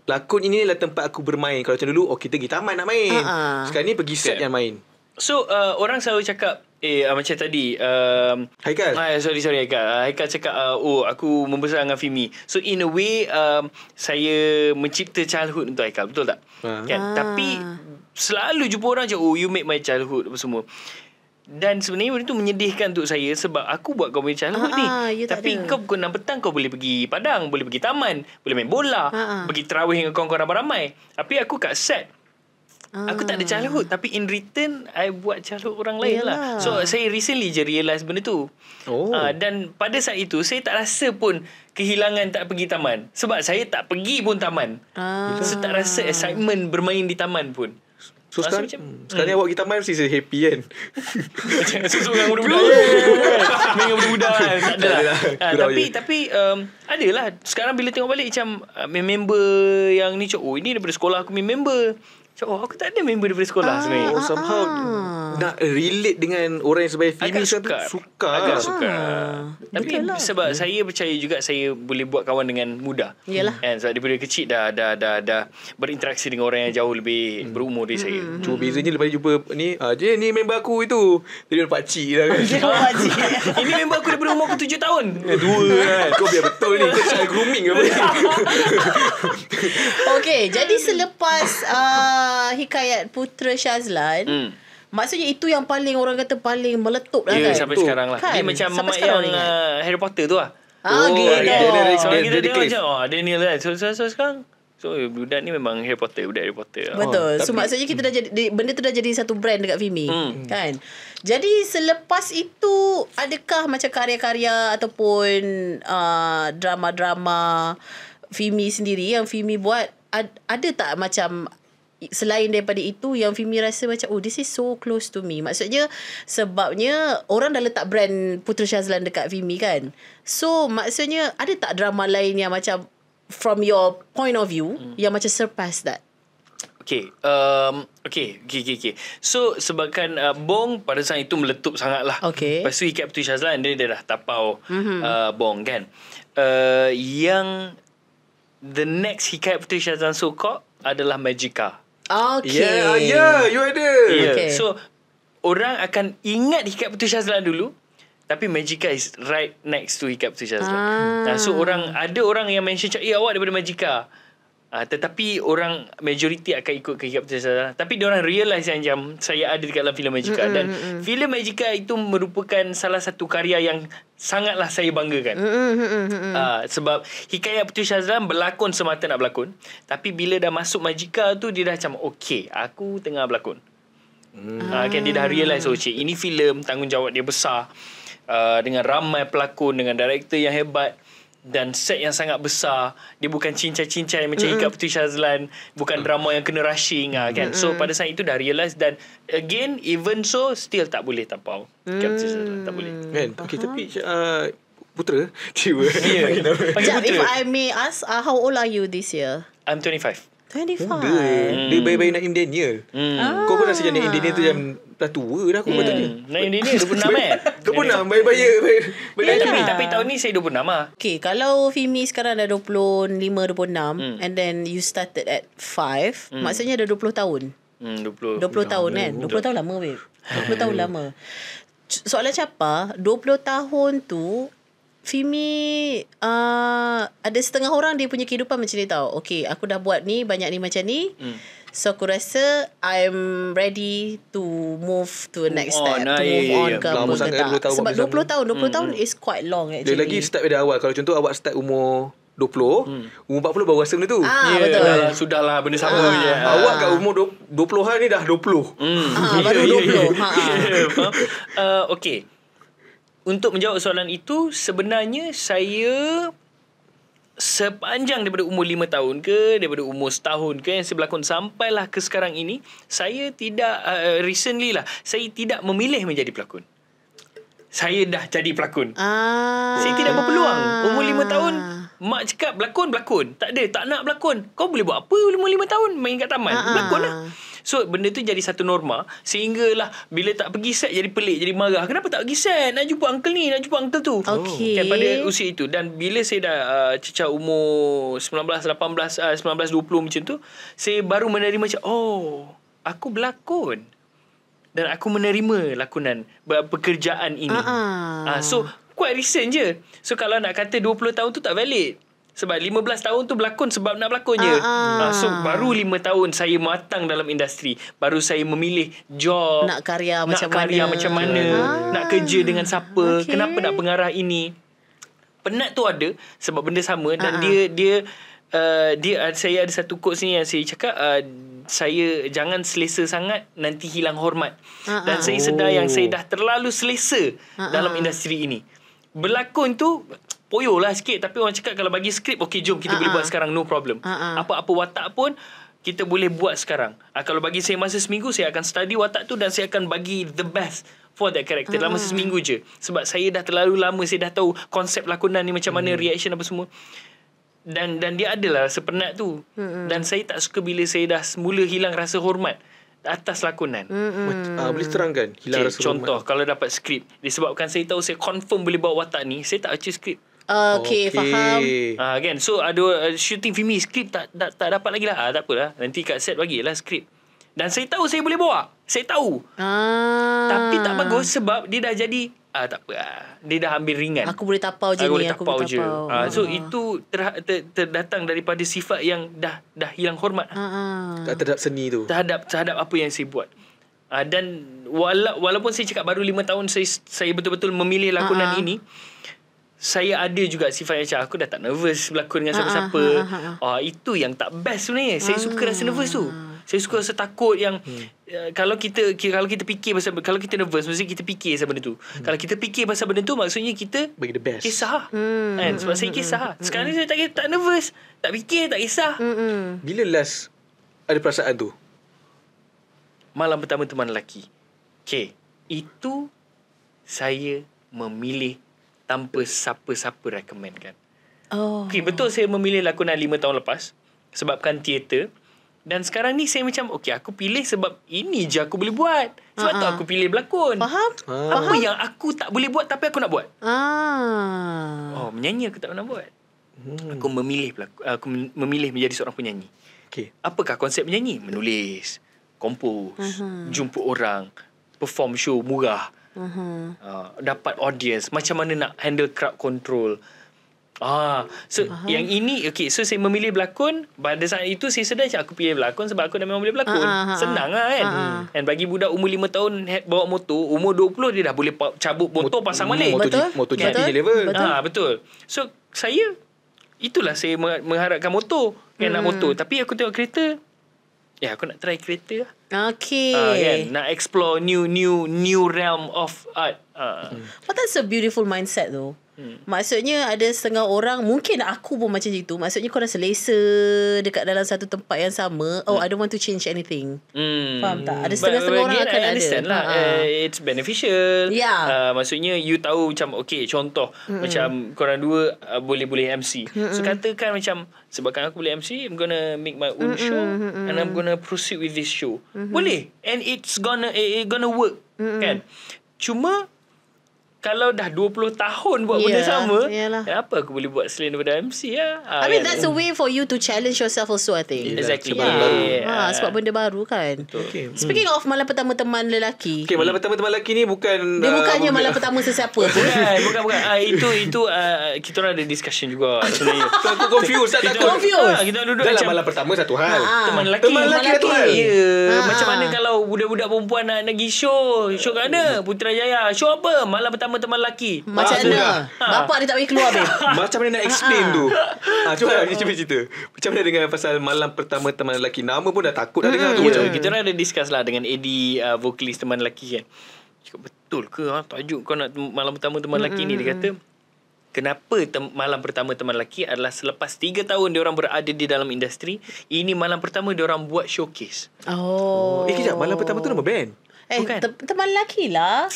[SPEAKER 2] lakon adalah tempat aku bermain. Kalau macam dulu, oh kita pergi taman nak main. Uh-huh. Sekarang ni pergi set okay. yang main.
[SPEAKER 4] So, uh, orang selalu cakap, eh uh, macam tadi. Um, Haikal. Uh, sorry, sorry Haikal. Uh, Haikal cakap, uh, oh aku membesar dengan Fimi. So, in a way, um, saya mencipta childhood untuk Haikal. Betul tak? Uh-huh. Kan? Uh-huh. Tapi, selalu jumpa orang macam, oh you make my childhood apa semua. Dan sebenarnya benda tu menyedihkan untuk saya sebab aku buat kau punya childhood ni. Ah, ah, ya tapi ada. kau pukul 6 petang kau boleh pergi padang, boleh pergi taman, boleh main bola, Ha-ha. Ah. pergi terawih dengan kawan-kawan ramai-ramai. Tapi aku kat set. ha Aku tak ada childhood. Tapi in return, I buat childhood orang lain lah. Yalah. lah. So, saya recently je realise benda tu. Oh. Ha, dan pada saat itu, saya tak rasa pun kehilangan tak pergi taman. Sebab saya tak pergi pun taman. Ha-ha. So, tak rasa excitement bermain di taman pun. So sekarang macam, hmm, Sekarang hmm. awak kita main Mesti
[SPEAKER 2] saya happy kan Macam Sosok dengan budak-budak
[SPEAKER 4] Main
[SPEAKER 2] dengan budak-budak kan Tak ada lah, lah. Ah, Tapi
[SPEAKER 4] Tapi um, Adalah Sekarang bila tengok balik Macam uh, Member yang ni cok, Oh ini daripada sekolah aku Member macam oh aku tak ada member daripada sekolah ah, sebenarnya Oh somehow ah. ah. Nak relate dengan orang yang sebagai female Agak sukar suka. Agak ah. sukar Tapi Betul lah. sebab lah. saya percaya juga Saya boleh buat kawan dengan mudah Yalah And Sebab daripada kecil dah dah, dah dah dah Berinteraksi dengan orang yang jauh lebih hmm. Berumur dari hmm. saya hmm. Cuma bezanya lepas jumpa ni ah, Jay ni member aku itu Dia dah pakcik lah kan (laughs) (laughs) Ini member aku daripada umur aku tujuh
[SPEAKER 2] tahun eh, Dua kan Kau biar betul ni Kau cakap grooming ke apa ni
[SPEAKER 1] (laughs) Okay jadi selepas uh, hikayat putra Shazlan mm. Maksudnya itu yang paling orang kata paling meletup lah yeah, kan. sampai sekarang lah. Kan? Dia macam sampai mak yang
[SPEAKER 4] uh, Harry Potter tu lah. Ah, oh, gitu. Dia, dia, dia, dia, dia, dia, oh, dia ni lah. So, so, so sekarang. So eh, budak ni memang Harry Potter Budak Harry Potter lah. Betul oh, So tapi, maksudnya kita
[SPEAKER 1] dah jadi Benda tu dah jadi satu brand Dekat Vimi hmm. Kan Jadi selepas itu Adakah macam karya-karya Ataupun uh, Drama-drama Vimi sendiri Yang Vimi buat ad, Ada tak macam selain daripada itu yang Fimi rasa macam oh this is so close to me maksudnya sebabnya orang dah letak brand Putra Shazlan dekat Fimi kan so maksudnya ada tak drama lain yang macam from your point of view hmm. yang macam surpass that
[SPEAKER 4] Okay, um, okay, okay, okay, okay. So, sebabkan uh, Bong pada saat itu meletup sangat lah. Okay. Lepas tu, ikat Putri Shazlan, dia, dah tapau mm-hmm. uh, Bong kan. Uh, yang the next hikayat Putri Shazlan so-called adalah Magica. Okay. Yeah, ah, yeah, you ada. Yeah. Okay. So orang akan ingat hikap Putu Shazlan dulu. Tapi Magica is right next to hikap Putu Shazlan. Ah. Nah, so orang ada orang yang mention cakap, "Eh, awak daripada Magica." Uh, tetapi orang majoriti akan ikut kehidupan tersebut. Tapi diorang realize yang jam saya ada dekat dalam filem Magica. Mm-mm, dan filem Magica itu merupakan salah satu karya yang sangatlah saya banggakan. Uh, sebab Hikayat Putri Shazlan berlakon semata nak berlakon. Tapi bila dah masuk Magica tu dia dah macam okay aku tengah berlakon. Mm. Uh, kan dia dah realize okay oh, ini filem tanggungjawab dia besar. Uh, dengan ramai pelakon, dengan director yang hebat dan set yang sangat besar dia bukan cincai-cincai macam mm. Hikap Putih Shazlan bukan mm. drama yang kena rushing mm. kan so pada saat itu dah realise dan again even so still tak boleh tapau. Hikap mm. tak boleh kan okay, uh-huh. tapi uh, putera jiwa yeah. if
[SPEAKER 1] I may ask uh, how old are you this year
[SPEAKER 4] I'm 25 25 Dia, hmm.
[SPEAKER 2] dia baik-baik Naim Daniel hmm. Kau pun rasa macam Naim Daniel tu Macam
[SPEAKER 4] dah tua dah aku hmm. Naim Daniel 26 eh 26 Baik-baik baik tapi, tapi tahun ni saya 26 lah
[SPEAKER 1] Okay kalau Fimi sekarang dah 25 26 hmm. And then you started at 5 hmm. Maksudnya dah 20 tahun
[SPEAKER 4] hmm, 20, 20 tahun kan eh? 20 tahun
[SPEAKER 1] lama babe 20 tahun lama (laughs) Soalan capa 20 tahun tu Fimi uh, ada setengah orang dia punya kehidupan macam ni tau. Okay, aku dah buat ni, banyak ni macam ni. Hmm. So aku rasa I'm ready to move to the next step. nah, to move yeah, on yeah, ke apa ke tak. Sebab 20 sama. tahun, 20 hmm. tahun hmm. is quite long actually. Dia lagi
[SPEAKER 2] start dari awal. Kalau contoh awak start umur 20 hmm. Umur 40 baru rasa benda tu ah, yeah, betul. Lah, sudahlah benda sama ah, je ah. Awak kat umur 20 an ni dah 20 hmm. ah, Baru 20 (laughs) ya, Ha. Yeah,
[SPEAKER 4] ha. uh, Okay untuk menjawab soalan itu sebenarnya saya sepanjang daripada umur 5 tahun ke daripada umur setahun ke yang saya berlakon sampailah ke sekarang ini saya tidak uh, recently lah saya tidak memilih menjadi pelakon saya dah jadi pelakon ah. saya tidak berpeluang umur 5 tahun mak cakap pelakon pelakon tak ada tak nak pelakon kau boleh buat apa umur 5 tahun main kat taman ah. ah. berlakon lah So benda tu jadi satu norma Sehinggalah Bila tak pergi set Jadi pelik Jadi marah Kenapa tak pergi set Nak jumpa uncle ni Nak jumpa uncle tu Okay kan, Pada usia itu Dan bila saya dah uh, Cecah umur 19, 18 uh, 19, 20 macam tu Saya baru menerima macam Oh Aku berlakon Dan aku menerima Lakonan Pekerjaan ini uh-huh. uh, So Quite recent je So kalau nak kata 20 tahun tu tak valid sebab 15 tahun tu berlakon sebab nak berlakon je. Uh-huh. Ah, uh, ah. ah, so baru 5 tahun saya matang dalam industri. Baru saya memilih job. Nak
[SPEAKER 1] karya nak macam karya mana. Nak karya macam mana. Uh-huh.
[SPEAKER 4] Nak kerja dengan siapa. Okay. Kenapa nak pengarah ini. Penat tu ada sebab benda sama. Dan uh-huh. dia, dia, uh, dia uh, saya ada satu quote sini yang saya cakap. Uh, saya jangan selesa sangat nanti hilang hormat. Uh-huh. Dan saya sedar oh. yang saya oh. dah terlalu selesa uh-huh. dalam industri ini. Berlakon tu Poyo oh, lah sikit Tapi orang cakap Kalau bagi skrip Okay jom kita uh-huh. boleh ah, buat ah. sekarang No problem uh-huh. Apa-apa watak pun Kita boleh buat sekarang uh, Kalau bagi saya masa seminggu Saya akan study watak tu Dan saya akan bagi the best For that character uh-huh. Dalam masa seminggu je Sebab saya dah terlalu lama Saya dah tahu Konsep lakonan ni Macam mana huh hmm. mana reaction apa semua Dan dan dia adalah Sepenat tu uh Dan saya tak suka Bila saya dah Mula hilang rasa hormat Atas lakonan mm-hmm. uh, Boleh terangkan Hilang okay, rasa Contoh rumah. Kalau dapat skrip Disebabkan saya tahu Saya confirm boleh bawa watak ni Saya tak baca skrip
[SPEAKER 1] Okay, okay. faham.
[SPEAKER 4] Ah, kan? So, ada uh, shooting Fimi. Skrip tak, tak, tak dapat lagi lah. Ah, tak apalah. Nanti kat set bagi lah skrip. Dan saya tahu saya boleh bawa. Saya tahu.
[SPEAKER 1] Ah. Tapi tak bagus
[SPEAKER 4] sebab dia dah jadi... Ah, tak apa. Ah, dia dah ambil ringan. Aku boleh tapau je ah, ni. Boleh aku boleh tapau, je. Ah, so, ah. itu terha- ter- terdatang daripada sifat yang dah dah hilang hormat. Ah, ah. Tak terhadap seni tu. Terhadap, terhadap apa yang saya buat. Ah, dan wala- walaupun saya cakap baru lima tahun saya, saya betul-betul memilih lakonan ah. ah. ini saya ada juga sifat yang macam aku dah tak nervous berlakon dengan ah, ah, siapa-siapa. Ah, ah, ah, ah. ah itu yang tak best sebenarnya. Saya ah. suka rasa nervous tu. Saya suka rasa takut yang hmm. uh, kalau kita kalau kita fikir pasal kalau kita nervous mesti kita fikir pasal benda tu. Hmm. Kalau kita fikir pasal benda tu maksudnya kita bagi the best. Kisah. Hmm. Kan? Sebab hmm. saya hmm, kisah. Hmm. hmm Sekarang hmm. ni saya tak tak nervous, tak fikir, tak kisah. Hmm. Bila last ada perasaan tu? Malam pertama teman lelaki. Okay. Itu saya memilih tanpa siapa-siapa recommendkan. Oh. Okay, betul saya memilih lakonan lima tahun lepas sebabkan teater dan sekarang ni saya macam okey aku pilih sebab ini je aku boleh buat. Sebab uh tu aku pilih berlakon. Faham? Apa Faham? yang aku tak boleh buat tapi aku nak buat?
[SPEAKER 3] Ah.
[SPEAKER 4] Oh, menyanyi aku tak nak buat. Hmm. Aku memilih pelakon, aku memilih menjadi seorang penyanyi. Okey. Apakah konsep menyanyi? Menulis, kompos,
[SPEAKER 3] uh-huh. jumpa
[SPEAKER 4] orang, perform show murah
[SPEAKER 3] uh-huh.
[SPEAKER 4] uh, dapat audience macam mana nak handle crowd control Ah, so uh-huh. yang ini okay. So saya memilih berlakon pada saat itu saya sedar aku pilih berlakon sebab aku dah memang boleh berlakon. Uh-huh. Senang lah kan. Uh-huh. And bagi budak umur 5 tahun bawa motor, umur 20 dia dah boleh cabut motor pasang balik. Motor betul. motor GP betul. level. Betul. Ah, betul. So saya itulah saya mengharapkan motor, kan hmm. nak motor. Tapi aku tengok kereta Ya aku nak try kereta lah
[SPEAKER 3] Okay.
[SPEAKER 1] Uh, ah, kan?
[SPEAKER 4] Nak explore new new new realm of art. Uh.
[SPEAKER 1] But that's a beautiful mindset though. Hmm. Maksudnya ada setengah orang Mungkin aku pun macam itu Maksudnya korang selesa Dekat dalam satu tempat yang sama Oh hmm. I don't want to change anything hmm. Faham tak? Ada setengah-setengah orang akan ada understand lah uh
[SPEAKER 4] It's beneficial yeah. Ya. uh, Maksudnya you tahu macam Okay contoh hmm. Macam korang dua uh, Boleh-boleh MC hmm. So katakan macam Sebabkan aku boleh MC I'm gonna make my own hmm. show hmm. And I'm gonna proceed with this show hmm mm-hmm. boleh and it's gonna it, gonna work mm-hmm. kan cuma kalau dah 20 tahun buat yeah, benda sama, yeah lah. Ya, apa aku boleh buat selain daripada MC ya? Lah. I mean ya. that's a way
[SPEAKER 1] for you to challenge yourself also I think. Yeah, exactly. Yeah. Yeah. Ha, ah. sebab benda baru kan.
[SPEAKER 4] Okay. Hmm. Speaking
[SPEAKER 1] hmm. of malam pertama teman lelaki. Okay,
[SPEAKER 2] malam pertama teman lelaki ni bukan
[SPEAKER 4] Dia bukannya uh, malam pertama
[SPEAKER 2] sesiapa. bukan, bukan bukan. Uh, itu
[SPEAKER 4] itu uh, kita orang ada discussion juga sebenarnya. so, (laughs) aku confused, tak tahu. Confused. Kita duduk Dalam malam pertama satu hal. Ha, teman lelaki. Teman lelaki satu hal. Ya. macam mana kalau budak-budak perempuan nak pergi show, show kat mana? Putrajaya. Show apa? Malam pertama sama teman lelaki. Macam ah, mana? Ha. Bapak dia tak boleh keluar, babe. (laughs) Macam mana nak explain tu?
[SPEAKER 2] Ha, cuba oh. cuba cerita. Macam mana dengan pasal malam pertama
[SPEAKER 4] teman lelaki? Nama pun dah takut dah hmm, dengar tu. Yeah. Macam, kita ada discuss lah dengan AD uh, vokalis teman lelaki kan. Cakap betul ke? Ha? Tajuk kau nak malam pertama teman lelaki ni. Dia hmm, hmm, kata, Kenapa malam pertama teman lelaki adalah selepas 3 tahun dia orang berada di dalam industri, ini malam pertama dia orang buat showcase.
[SPEAKER 1] Oh. Eh, kejap.
[SPEAKER 4] Malam pertama tu nama
[SPEAKER 2] band?
[SPEAKER 1] Eh, Bukan. Te- teman lelaki lah.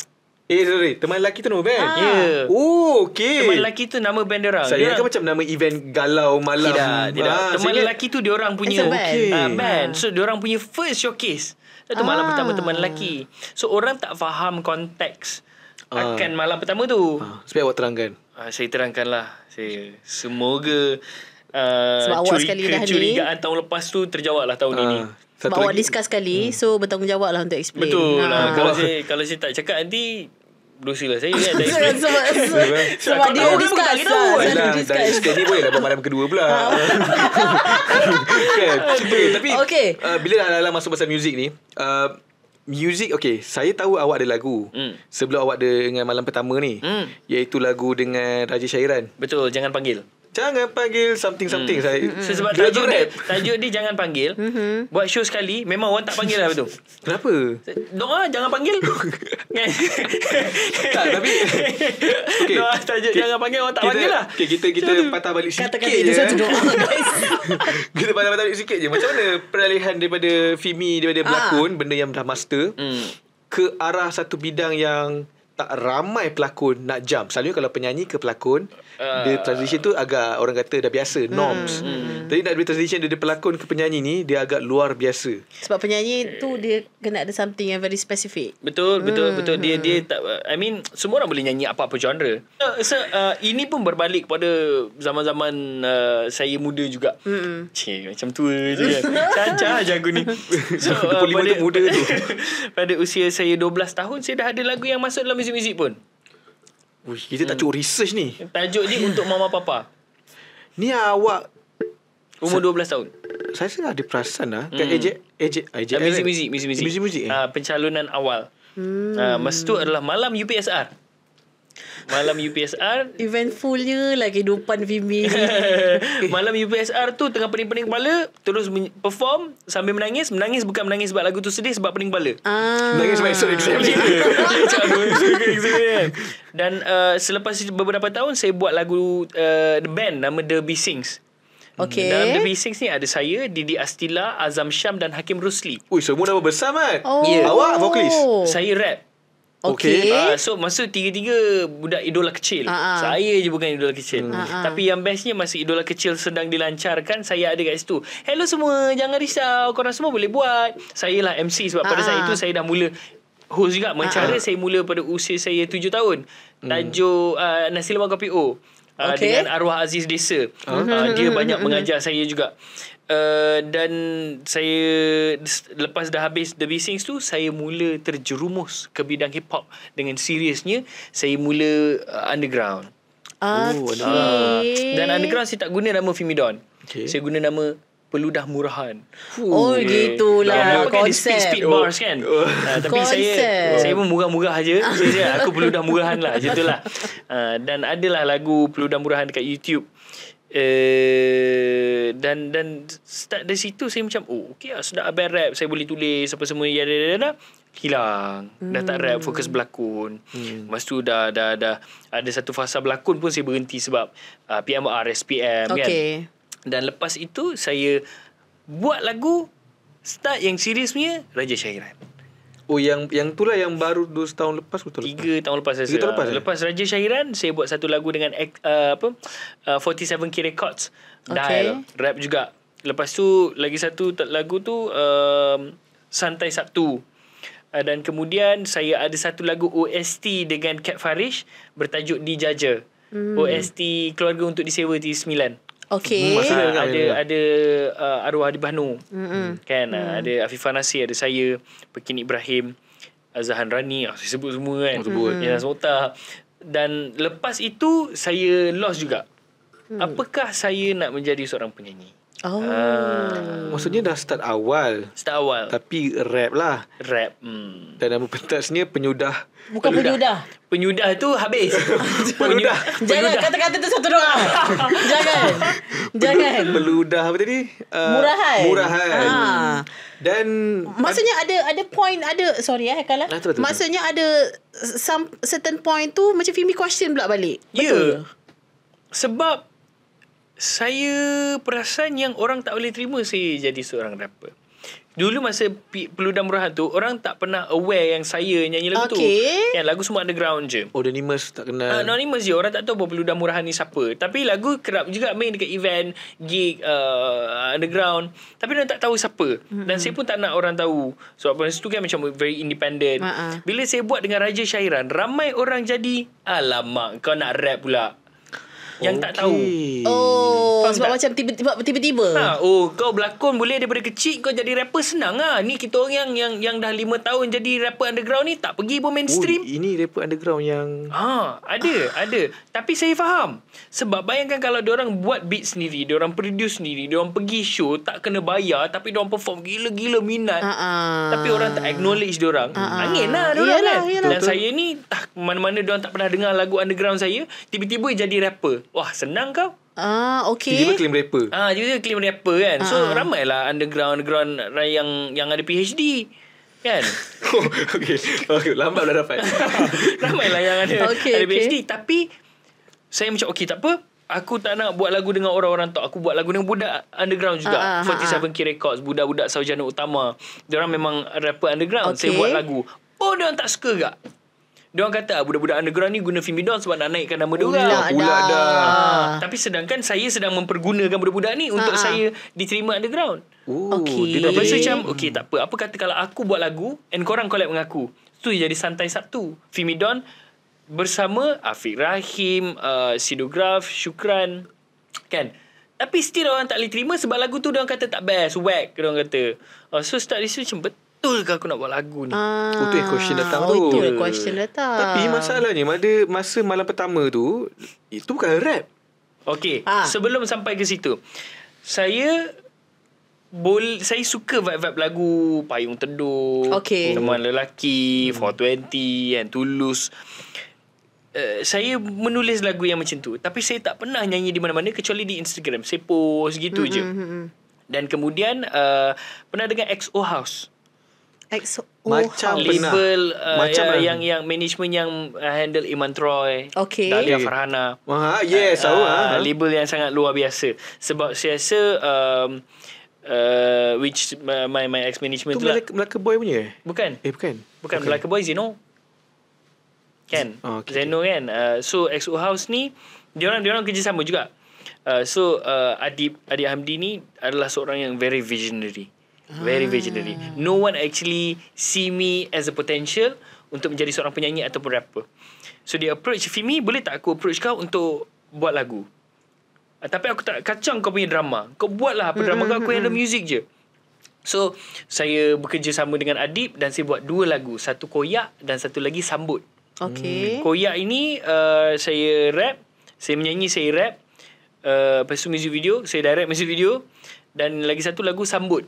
[SPEAKER 2] Eh sorry Teman lelaki tu nama band ah. Ya yeah. Oh okay Teman lelaki tu
[SPEAKER 4] nama band diorang Saya ya. ingatkan
[SPEAKER 2] macam nama event galau malam Tidak, ah, tidak. Ah, teman lelaki
[SPEAKER 4] tu dia orang punya band, okay. uh, ah, band. So dia orang punya first showcase Itu ah. malam pertama teman lelaki So orang tak faham konteks ah. Akan malam pertama tu ah. Supaya awak terangkan ah, Saya terangkan lah saya. Semoga uh, Sebab awak sekali dah ni Curigaan tahun lepas tu terjawab lah tahun ah. ini sebab awak discuss
[SPEAKER 1] sekali hmm. So bertanggungjawab lah Untuk explain Betul ha. lah
[SPEAKER 4] Kalau saya, kalau saya tak cakap nanti Dosa lah saya kan (laughs) dah explain Sebab, (laughs) sebab dia discuss
[SPEAKER 3] Kau
[SPEAKER 1] tahu
[SPEAKER 4] kan lah, Dah explain ni boleh lah malam kedua pula (laughs) ah. kan, Tapi okay.
[SPEAKER 2] uh, Bila dah lah masuk pasal muzik ni uh, Music Okay Saya tahu awak ada lagu mm. Sebelum awak ada Dengan malam pertama ni mm. Iaitu lagu dengan Raja Syairan
[SPEAKER 4] Betul Jangan panggil Jangan panggil something something mm. saya. So, hmm, hmm. sebab Gajur tajuk dia, tajuk dia jangan panggil. hmm Buat show sekali memang orang tak panggil lah tu. Kenapa? Doa ah, jangan panggil. (laughs) tak tapi okay. Doa ah, tajuk okay. jangan panggil orang tak
[SPEAKER 2] panggil lah. Okay, kita kita so, patah balik sikit. Katakan itu satu eh. doa (laughs) kita patah balik sikit je. Macam mana peralihan daripada Fimi daripada ah. berlakon benda yang dah master mm. ke arah satu bidang yang tak ramai pelakon nak jump. Selalunya kalau penyanyi ke pelakon, uh. transition tu agak orang kata dah biasa, hmm. norms. Hmm. Tapi nak dia transition dari pelakon ke penyanyi
[SPEAKER 4] ni, dia agak luar biasa.
[SPEAKER 1] Sebab penyanyi tu dia kena ada something yang very specific.
[SPEAKER 4] Betul, betul, hmm. betul. Dia dia tak I mean semua orang boleh nyanyi apa-apa genre. So, uh, ini pun berbalik pada zaman-zaman uh, saya muda juga. Hmm. Cik, macam tua je kan. Cacah je aku ni. (laughs) So, uh, 25 pada, tu muda tu. (laughs) pada usia saya 12 tahun saya dah ada lagu yang masuk dalam muzik-muzik pun. Wih, kita tajuk hmm. research ni. Tajuk ni untuk mama papa.
[SPEAKER 2] Ni awak
[SPEAKER 4] umur 12 tahun. Saya rasa ada perasan lah. Kat hmm. ejek, ejek, ah, ejek. Ah, kan? Muzik-muzik, muzik-muzik. Muzik-muzik. Ah, pencalonan awal. Hmm. Ah, masa tu adalah malam UPSR. Malam UPSR event Eventfulnya
[SPEAKER 1] lah kehidupan Fimi
[SPEAKER 4] (laughs) Malam UPSR tu tengah pening-pening kepala Terus perform sambil menangis Menangis bukan menangis sebab lagu tu sedih Sebab pening kepala ah. Menangis sebab esok exam (laughs) kan. Dan uh, selepas beberapa tahun Saya buat lagu uh, the band Nama The Sings. Okay. Dalam The Basics ni ada saya, Didi Astila, Azam Syam dan Hakim Rusli. Ui, semua nama besar, Mat. Oh. Yeah. Awak vokalis. Saya rap. Okay. okay. Uh, ah, so masa tiga-tiga budak idola kecil. Uh-huh. Saya je bukan idola kecil. Uh-huh. Tapi yang bestnya masa idola kecil sedang dilancarkan, saya ada kat situ. Hello semua, jangan risau. Korang semua boleh buat. Saya lah MC sebab uh-huh. pada saat itu saya dah mula host juga. Mencara uh-huh. saya mula pada usia saya tujuh tahun. Hmm. Tajuk uh, Nasi Lemak Kopi O. Uh, okay. Dengan arwah Aziz Desa. Uh-huh. Uh, dia hmm. banyak uh-huh. mengajar saya juga. Eh, dan saya lepas dah habis The Beastings tu saya mula terjerumus ke bidang hip hop dengan seriusnya saya mula uh, underground.
[SPEAKER 3] Okay. Oh, Dan underground
[SPEAKER 4] saya tak guna nama Fimidon. Okay. Saya guna nama Peludah Murahan. Oh, okay. gitulah. Nah, kan konsep. Speed, speed bars kan? Oh. Uh, tapi konsep. saya saya pun murah-murah aja. saya, aku Peludah Murahan lah. Itulah. Uh, (laughs) ah, dan adalah lagu Peludah Murahan dekat YouTube. Uh, dan dan start dari situ saya macam oh okey ah sudah abai rap saya boleh tulis apa semua ya dah ya, dah ya, dah ya. hilang hmm. dah tak rap hmm. fokus berlakon hmm. lepas tu dah, dah dah dah ada satu fasa berlakon pun saya berhenti sebab uh, ah, PMR SPM kan? okay. kan dan lepas itu saya buat lagu start yang seriusnya Raja Syairan Oh yang yang tu lah yang baru 2 tahun lepas betul. 3 tahun lepas saya. 3 tahun lepas. Lah. Lepas Raja syairan saya buat satu lagu dengan uh, apa uh, 47K Records. Okay. Dial rap juga. Lepas tu lagi satu lagu tu um, Santai Sabtu. Uh, dan kemudian saya ada satu lagu OST dengan Kat Farish bertajuk Dijaja. Hmm. OST Keluarga Untuk Disewa T9.
[SPEAKER 3] Okay. Hmm, Masa ada ada,
[SPEAKER 4] ada uh, arwah di Banu. Mm-hmm. Kan mm. uh, ada Afifah Nasir, ada saya, Pekin Ibrahim, Azhan Rani, ah, saya sebut semua kan. Oh, sebut. Mm-hmm. Ya semua Dan lepas itu saya lost juga. Mm. Apakah saya nak menjadi seorang penyanyi?
[SPEAKER 2] Oh. Ah. Maksudnya dah start awal. Start awal. Tapi rap lah. Rap. Hmm. Dan nama pentasnya penyudah.
[SPEAKER 1] Bukan penyudah.
[SPEAKER 2] Penyudah tu habis. (laughs) penyudah. Jangan
[SPEAKER 1] kata-kata tu satu doa. (laughs) Jangan.
[SPEAKER 2] Jangan. Peludah apa tadi? Uh, murahan. Murahan. Ha. Dan
[SPEAKER 1] maksudnya ada ada point ada sorry eh kalah. Nah, betul, maksudnya betul. ada some certain point tu macam Fimi question pula balik. Yeah. Betul.
[SPEAKER 4] Sebab saya perasan yang orang tak boleh terima saya jadi seorang rapper. Dulu masa Peludam Murahan tu Orang tak pernah aware Yang saya nyanyi lagu okay. tu Kan lagu semua underground je Oh Anonymous tak kenal uh, Anonymous je Orang tak tahu Peludam Murahan ni siapa Tapi lagu kerap juga Main dekat event Gig uh, Underground Tapi orang tak tahu siapa mm-hmm. Dan saya pun tak nak orang tahu Sebab so, masa tu kan Macam very independent uh-uh. Bila saya buat dengan Raja Syairan Ramai orang jadi Alamak Kau nak rap pula yang okay. tak tahu.
[SPEAKER 1] Oh, Faham sebab tak? macam tiba-tiba tiba-tiba. Ha,
[SPEAKER 4] oh, kau berlakon boleh daripada kecil kau jadi rapper senang ah. Ni kita orang yang yang yang dah lima tahun jadi rapper underground ni tak pergi pun mainstream. Oh, ini rapper underground yang Ha, ada, ada. Tapi saya faham. Sebab bayangkan kalau orang buat beat sendiri, orang produce sendiri, orang pergi show tak kena bayar tapi orang perform gila-gila minat. Uh-uh. Tapi orang tak acknowledge diorang. Uh-uh. Anginlah diorang yalah, kan. Yalah. Dan Betul. saya ni ah, mana-mana diorang tak pernah dengar lagu underground saya, tiba-tiba jadi rapper. Wah senang kau
[SPEAKER 1] Ah okey. Tiba-tiba claim
[SPEAKER 4] rapper ah, Tiba-tiba claim rapper kan ah. So lah underground-underground yang, yang ada PhD Kan (laughs) oh, okay. okay Lambat dah dapat (laughs) lah yang ada, okay, ada PhD Tapi Saya macam okey tak Aku tak nak buat lagu dengan orang-orang tau Aku buat lagu dengan budak underground juga ah, ah, 47K ah, ah. Records Budak-budak sahaja Utama Diorang memang rapper underground okay. Saya buat lagu Oh diorang tak suka gak dia orang kata ah, budak-budak underground ni guna Fimidon sebab nak naikkan nama dia Pula dah. Ha. Tapi sedangkan saya sedang mempergunakan budak-budak ni untuk ha saya diterima underground. Okey. Oh, dia dah macam okey tak apa. Apa kata kalau aku buat lagu and korang collab dengan aku. Tu jadi santai Sabtu. Fimidon bersama Afiq Rahim, uh, Sidograf, Syukran. Kan? Tapi still orang tak boleh terima sebab lagu tu dia orang kata tak best, whack dia orang kata. Uh, so start this macam betul betul ke aku nak buat lagu ni? Ah, oh, tu yang question datang oh, tu. Itu yang question
[SPEAKER 2] datang. Tapi masalahnya, masa, masa malam pertama tu, itu bukan rap.
[SPEAKER 4] Okay, ah. sebelum sampai ke situ. Saya... Bol, saya suka vibe-vibe lagu Payung Teduh okay. Teman Lelaki hmm. 420 and Tulus Uh, saya menulis lagu yang macam tu tapi saya tak pernah nyanyi di mana-mana kecuali di Instagram saya post gitu mm-hmm. je mm-hmm, mm-hmm. dan kemudian uh, pernah dengar XO House Like oh Macam label uh, Macam yang, yang, yang Management yang uh, Handle Iman Troy Okay Dahlia Farhana uh, Yes uh, ah. uh, Label yang sangat luar biasa Sebab saya rasa um, uh, Which uh, My my ex management tu lah
[SPEAKER 2] Itu Melaka Boy punya Bukan Eh bukan Bukan okay. Melaka
[SPEAKER 4] Boy Zeno Kan oh, okay, Zeno kan uh, So XO House ni orang diorang kerjasama juga uh, So uh, Adib Adib Hamdi ni Adalah seorang yang Very visionary hmm. very ah. visionary no one actually see me as a potential untuk menjadi seorang penyanyi ataupun rapper so dia approach Fimi boleh tak aku approach kau untuk buat lagu uh, tapi aku tak kacang kau punya drama kau buatlah apa drama kau aku handle music je So Saya bekerja sama dengan Adib Dan saya buat dua lagu Satu Koyak Dan satu lagi Sambut Okay hmm. Koyak ini uh, Saya rap Saya menyanyi Saya rap uh, Lepas tu music video Saya direct music video Dan lagi satu lagu Sambut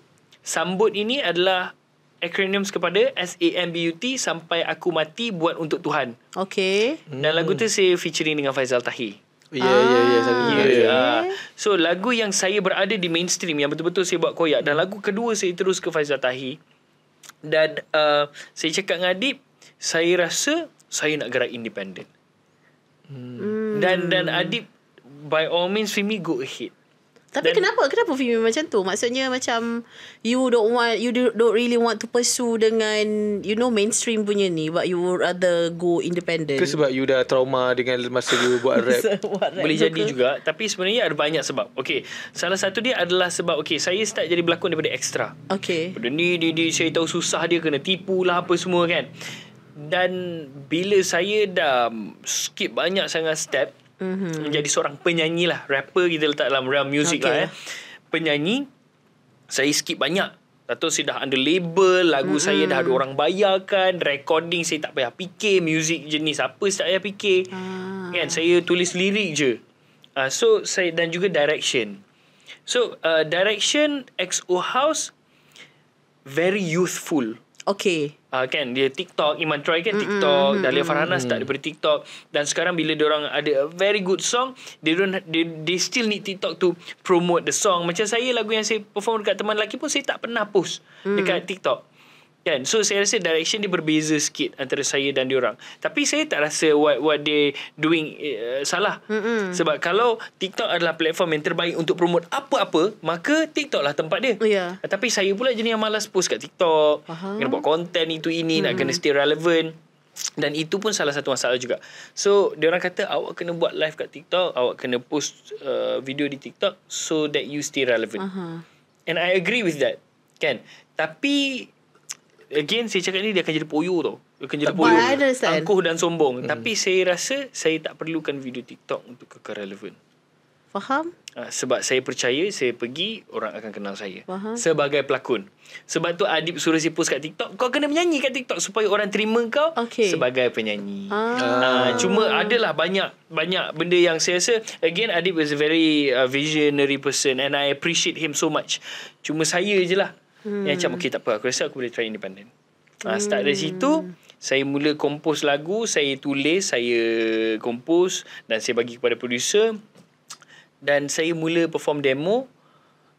[SPEAKER 4] Sambut ini adalah akronim kepada S-A-M-B-U-T Sampai Aku Mati Buat Untuk Tuhan. Okay. Hmm. Dan lagu tu saya featuring dengan Faizal Tahir. Ya, ya, ya, ya, ah. ya. So, lagu yang saya berada di mainstream yang betul-betul saya buat koyak. Dan lagu kedua saya terus ke Faizal Tahir. Dan uh, saya cakap dengan Adib, saya rasa saya nak gerak independent.
[SPEAKER 3] Hmm.
[SPEAKER 4] Dan dan Adib, by all means, for me, go ahead. Tapi Then, kenapa
[SPEAKER 1] kenapa Fimi macam tu? Maksudnya macam you don't want you don't really want to pursue dengan you know mainstream punya ni but you rather go independent. Ke
[SPEAKER 4] sebab you dah trauma dengan masa you buat (laughs) rap. buat rap Boleh juga. jadi juga tapi sebenarnya ada banyak sebab. Okay salah satu dia adalah sebab okay saya start jadi berlakon daripada extra. Okay Benda ni dia, dia saya tahu susah dia kena tipu lah apa semua kan. Dan bila saya dah skip banyak sangat step mm-hmm. menjadi seorang penyanyi lah rapper kita letak dalam real music lah, okay. lah eh. penyanyi saya skip banyak Dato' saya dah under label Lagu mm-hmm. saya dah ada orang bayarkan Recording saya tak payah fikir Music jenis apa saya tak payah fikir mm. Kan saya tulis lirik je uh, So saya dan juga direction So uh, direction XO House Very youthful Okay uh, kan dia TikTok Iman Troy kan TikTok mm-hmm. Dahlia Farhana start daripada TikTok dan sekarang bila dia orang ada a very good song they don't ha, they, they still need TikTok to promote the song macam saya lagu yang saya perform dekat teman lelaki pun saya tak pernah post mm. dekat TikTok Kan? So saya rasa direction dia berbeza sikit antara saya dan orang. Tapi saya tak rasa what what they doing uh, salah. Mm-mm. Sebab kalau TikTok adalah platform yang terbaik untuk promote apa-apa, maka TikTok lah tempat dia. Oh, yeah. Ya. Tapi saya pula jenis yang malas post kat TikTok. Faham. Kena buat konten itu ini, mm. nak kena stay relevant. Dan itu pun salah satu masalah juga. So, orang kata awak kena buat live kat TikTok, awak kena post uh, video di TikTok so that you stay relevant. Uh-huh. And I agree with that. Kan? Tapi Again saya cakap ni Dia akan jadi poyo tau Dia akan jadi tak poyo Angkuh dan sombong hmm. Tapi saya rasa Saya tak perlukan video TikTok Untuk kekal relevan Faham? Uh, sebab saya percaya Saya pergi Orang akan kenal saya Faham? Sebagai pelakon Sebab tu Adib suruh saya post kat TikTok Kau kena menyanyi kat TikTok Supaya orang terima kau okay. Sebagai penyanyi
[SPEAKER 3] ah. uh, Cuma
[SPEAKER 4] adalah banyak Banyak benda yang saya rasa Again Adib is a very uh, Visionary person And I appreciate him so much Cuma saya je lah
[SPEAKER 3] hmm. Yang macam okay
[SPEAKER 4] tak apa Aku rasa aku boleh try independent ah, hmm. uh, Start dari situ Saya mula kompos lagu Saya tulis Saya kompos Dan saya bagi kepada producer Dan saya mula perform demo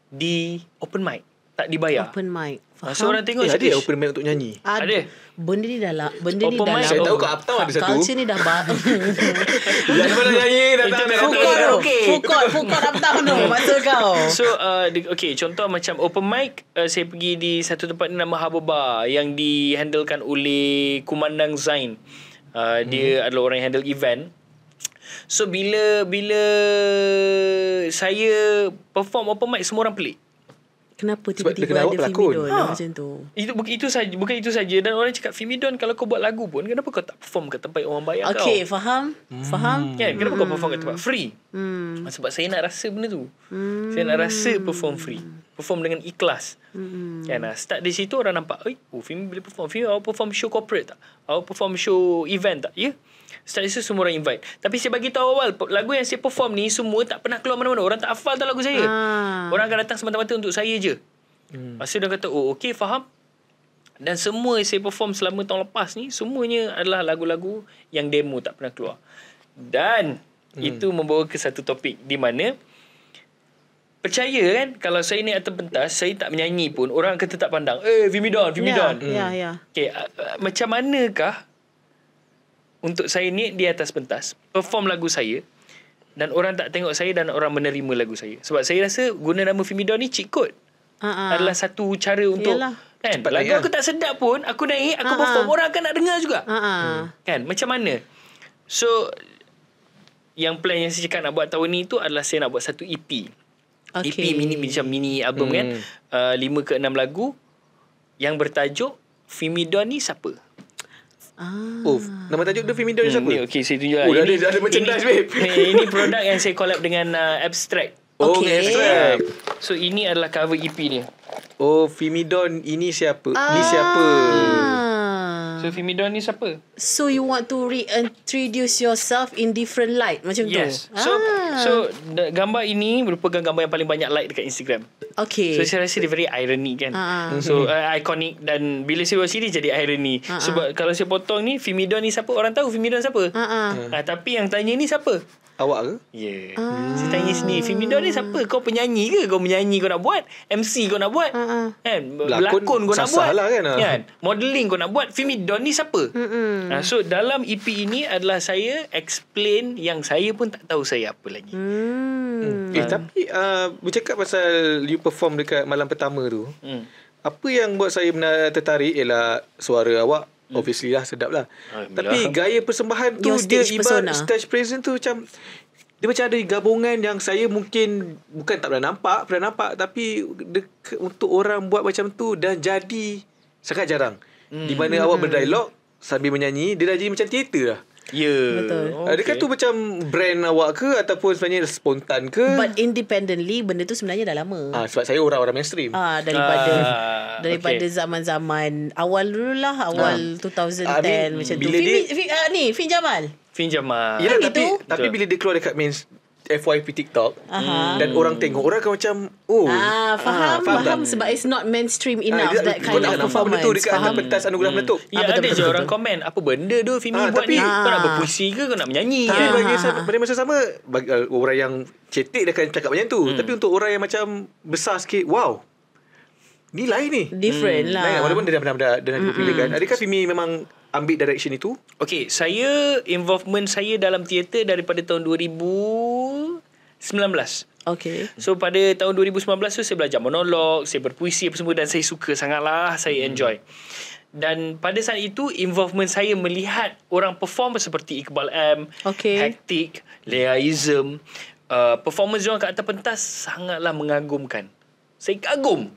[SPEAKER 4] Di open mic Tak dibayar Open mic Faham? Asal orang tengok eh, Ada open mic untuk
[SPEAKER 1] nyanyi? Ada. ada. Benda ni dah lah. Benda open ni dah Saya tahu kat Uptown ada satu. Culture ni dah bak.
[SPEAKER 4] (laughs) Yang mana nyanyi datang dari Uptown. Fukot tu.
[SPEAKER 3] Fukot. Uptown
[SPEAKER 1] tu. Masa kau.
[SPEAKER 4] So, uh, okay. Contoh macam open mic. Uh, saya pergi di satu tempat ni nama Haboba. Yang dihandlekan oleh Kumandang Zain. Uh, hmm. Dia adalah orang yang handle event. So, bila bila saya perform open mic, semua orang pelik. Kenapa tiba-tiba Sebab dia ada Fimidon ha. macam tu? Itu bukan itu saja, bukan itu saja dan orang cakap Fimidon kalau kau buat lagu pun kenapa kau tak perform kat tempat orang bayar okay, kau? Okay, faham? Faham? Hmm. Kan? kenapa hmm. kau perform kat tempat free? Hmm. Sebab saya nak rasa benda tu. Hmm. Saya nak rasa perform free. Perform dengan ikhlas. Hmm. Kan, ah, start dari situ orang nampak, oh, Fimi boleh perform. Fimi awak perform show corporate tak? Awak perform show event tak?" Ya. Yeah? Setelah itu semua orang invite Tapi saya bagi tahu awal Lagu yang saya perform ni Semua tak pernah keluar mana-mana Orang tak hafal tau lagu saya ah. Orang akan datang semata-mata Untuk saya je hmm. Lepas dia kata Oh okay faham Dan semua yang saya perform Selama tahun lepas ni Semuanya adalah lagu-lagu Yang demo tak pernah keluar Dan hmm. Itu membawa ke satu topik Di mana Percaya kan Kalau saya ni atas pentas Saya tak menyanyi pun Orang akan tetap pandang Eh Vimidon Vimidon Ya yeah. ya yeah. Hmm. yeah, okay, uh, uh, Macam manakah untuk saya niat di atas pentas, perform lagu saya dan orang tak tengok saya dan orang menerima lagu saya. Sebab saya rasa guna nama Fimido ni cheat code. Uh-huh. Adalah satu cara untuk Yalah. kan Cepat lagu ya. aku tak sedap pun aku naik aku uh-huh. perform orang akan nak dengar juga. Uh-huh. Hmm. Kan? Macam mana? So yang plan yang saya cakap nak buat tahun ni tu adalah saya nak buat satu EP. E okay. EP mini macam mini album hmm. kan. Uh, eh, 5 ke enam lagu yang bertajuk Fimido ni siapa? Ah. Oh, nama tajuk tu Femindo hmm, siapa? Ni okey, saya tunjuklah. Oh, ini, ada merchandise babe. (laughs) Ini, produk yang saya collab dengan uh, Abstract. Oh, okay. So ini adalah cover EP dia. Oh, Femidon ini siapa? Ah. Ni siapa? Hmm. So Fimi Don ni siapa? So
[SPEAKER 1] you want to reintroduce yourself in different light macam yes. tu. Yes. So ah. so
[SPEAKER 4] gambar ini merupakan gambar yang paling banyak like dekat Instagram. Okay. So saya rasa dia very irony kan. Ah. ah. So uh, iconic dan bila saya buat sini jadi irony. Ah, ah. Sebab kalau saya potong ni Fimi Don ni siapa? Orang tahu Fimi Don siapa? Ah. ah. Uh, tapi yang tanya ni siapa? Awak ke? Ya yeah. hmm. Saya tanya sendiri Femindo ni siapa? Kau penyanyi ke? Kau penyanyi kau nak buat? MC kau nak buat? Ah, ah. Kan? Uh-uh. Lakon kau nak buat? Lah kan? Ah. kan? Modeling kau nak buat? Femindo ni siapa? Uh-uh. Uh, so dalam EP ini adalah saya Explain yang saya pun tak tahu saya apa lagi hmm.
[SPEAKER 3] Hmm.
[SPEAKER 2] Eh tapi uh, Bercakap pasal you perform dekat malam pertama tu hmm. Apa yang buat saya tertarik Ialah suara awak Hmm. Obviously lah sedap lah Tapi gaya persembahan tu Your Dia stage ibarat persona. stage present tu macam Dia macam ada gabungan yang saya mungkin Bukan tak pernah nampak Pernah nampak Tapi dek, Untuk orang buat macam tu Dan jadi Sangat jarang hmm. Di mana hmm. awak berdialog Sambil menyanyi Dia dah jadi macam teater lah Ya. Yeah. Betul. Adakah tu macam brand awak ke ataupun sebenarnya spontan ke? But
[SPEAKER 1] independently benda tu sebenarnya dah lama.
[SPEAKER 2] Ah sebab saya orang-orang mainstream. Ah daripada ah, daripada okay.
[SPEAKER 1] zaman-zaman awal dulu lah, awal ah. 2010 I mean, macam bila tu. Dia, Fim, Fim, uh, ah, ni Fin Jamal.
[SPEAKER 2] Fin Jamal. Ya, kan tapi tapi bila dia keluar dekat main FYP TikTok uh-huh. dan orang tengok orang akan macam oh ah, ah faham, ah, faham, faham
[SPEAKER 1] sebab it's not mainstream
[SPEAKER 2] ah, enough ah, that kind of performance tu dekat faham.
[SPEAKER 4] pentas anugerah hmm. meletup ya, ya ada je orang komen apa benda tu Fimi ah, buat tapi, ni kau nak berpuisi ke kau nak menyanyi tapi ya. bagi ah. pada masa sama bagi,
[SPEAKER 2] uh, orang yang cetek dia akan cakap macam tu hmm. tapi untuk orang yang macam besar sikit wow ni lain ni different hmm. lah, lah walaupun dia dah
[SPEAKER 4] pernah dia dah dipilih kan adakah Fimi memang ambil direction itu? Okay, saya involvement saya dalam teater daripada tahun 2000 19. Okay. So pada tahun 2019 tu saya belajar monolog, saya berpuisi apa semua dan saya suka sangatlah, saya hmm. enjoy. Hmm. Dan pada saat itu involvement saya melihat orang perform seperti Iqbal M, okay. Hectic, Leaism, uh, performance orang kat atas pentas sangatlah mengagumkan. Saya kagum.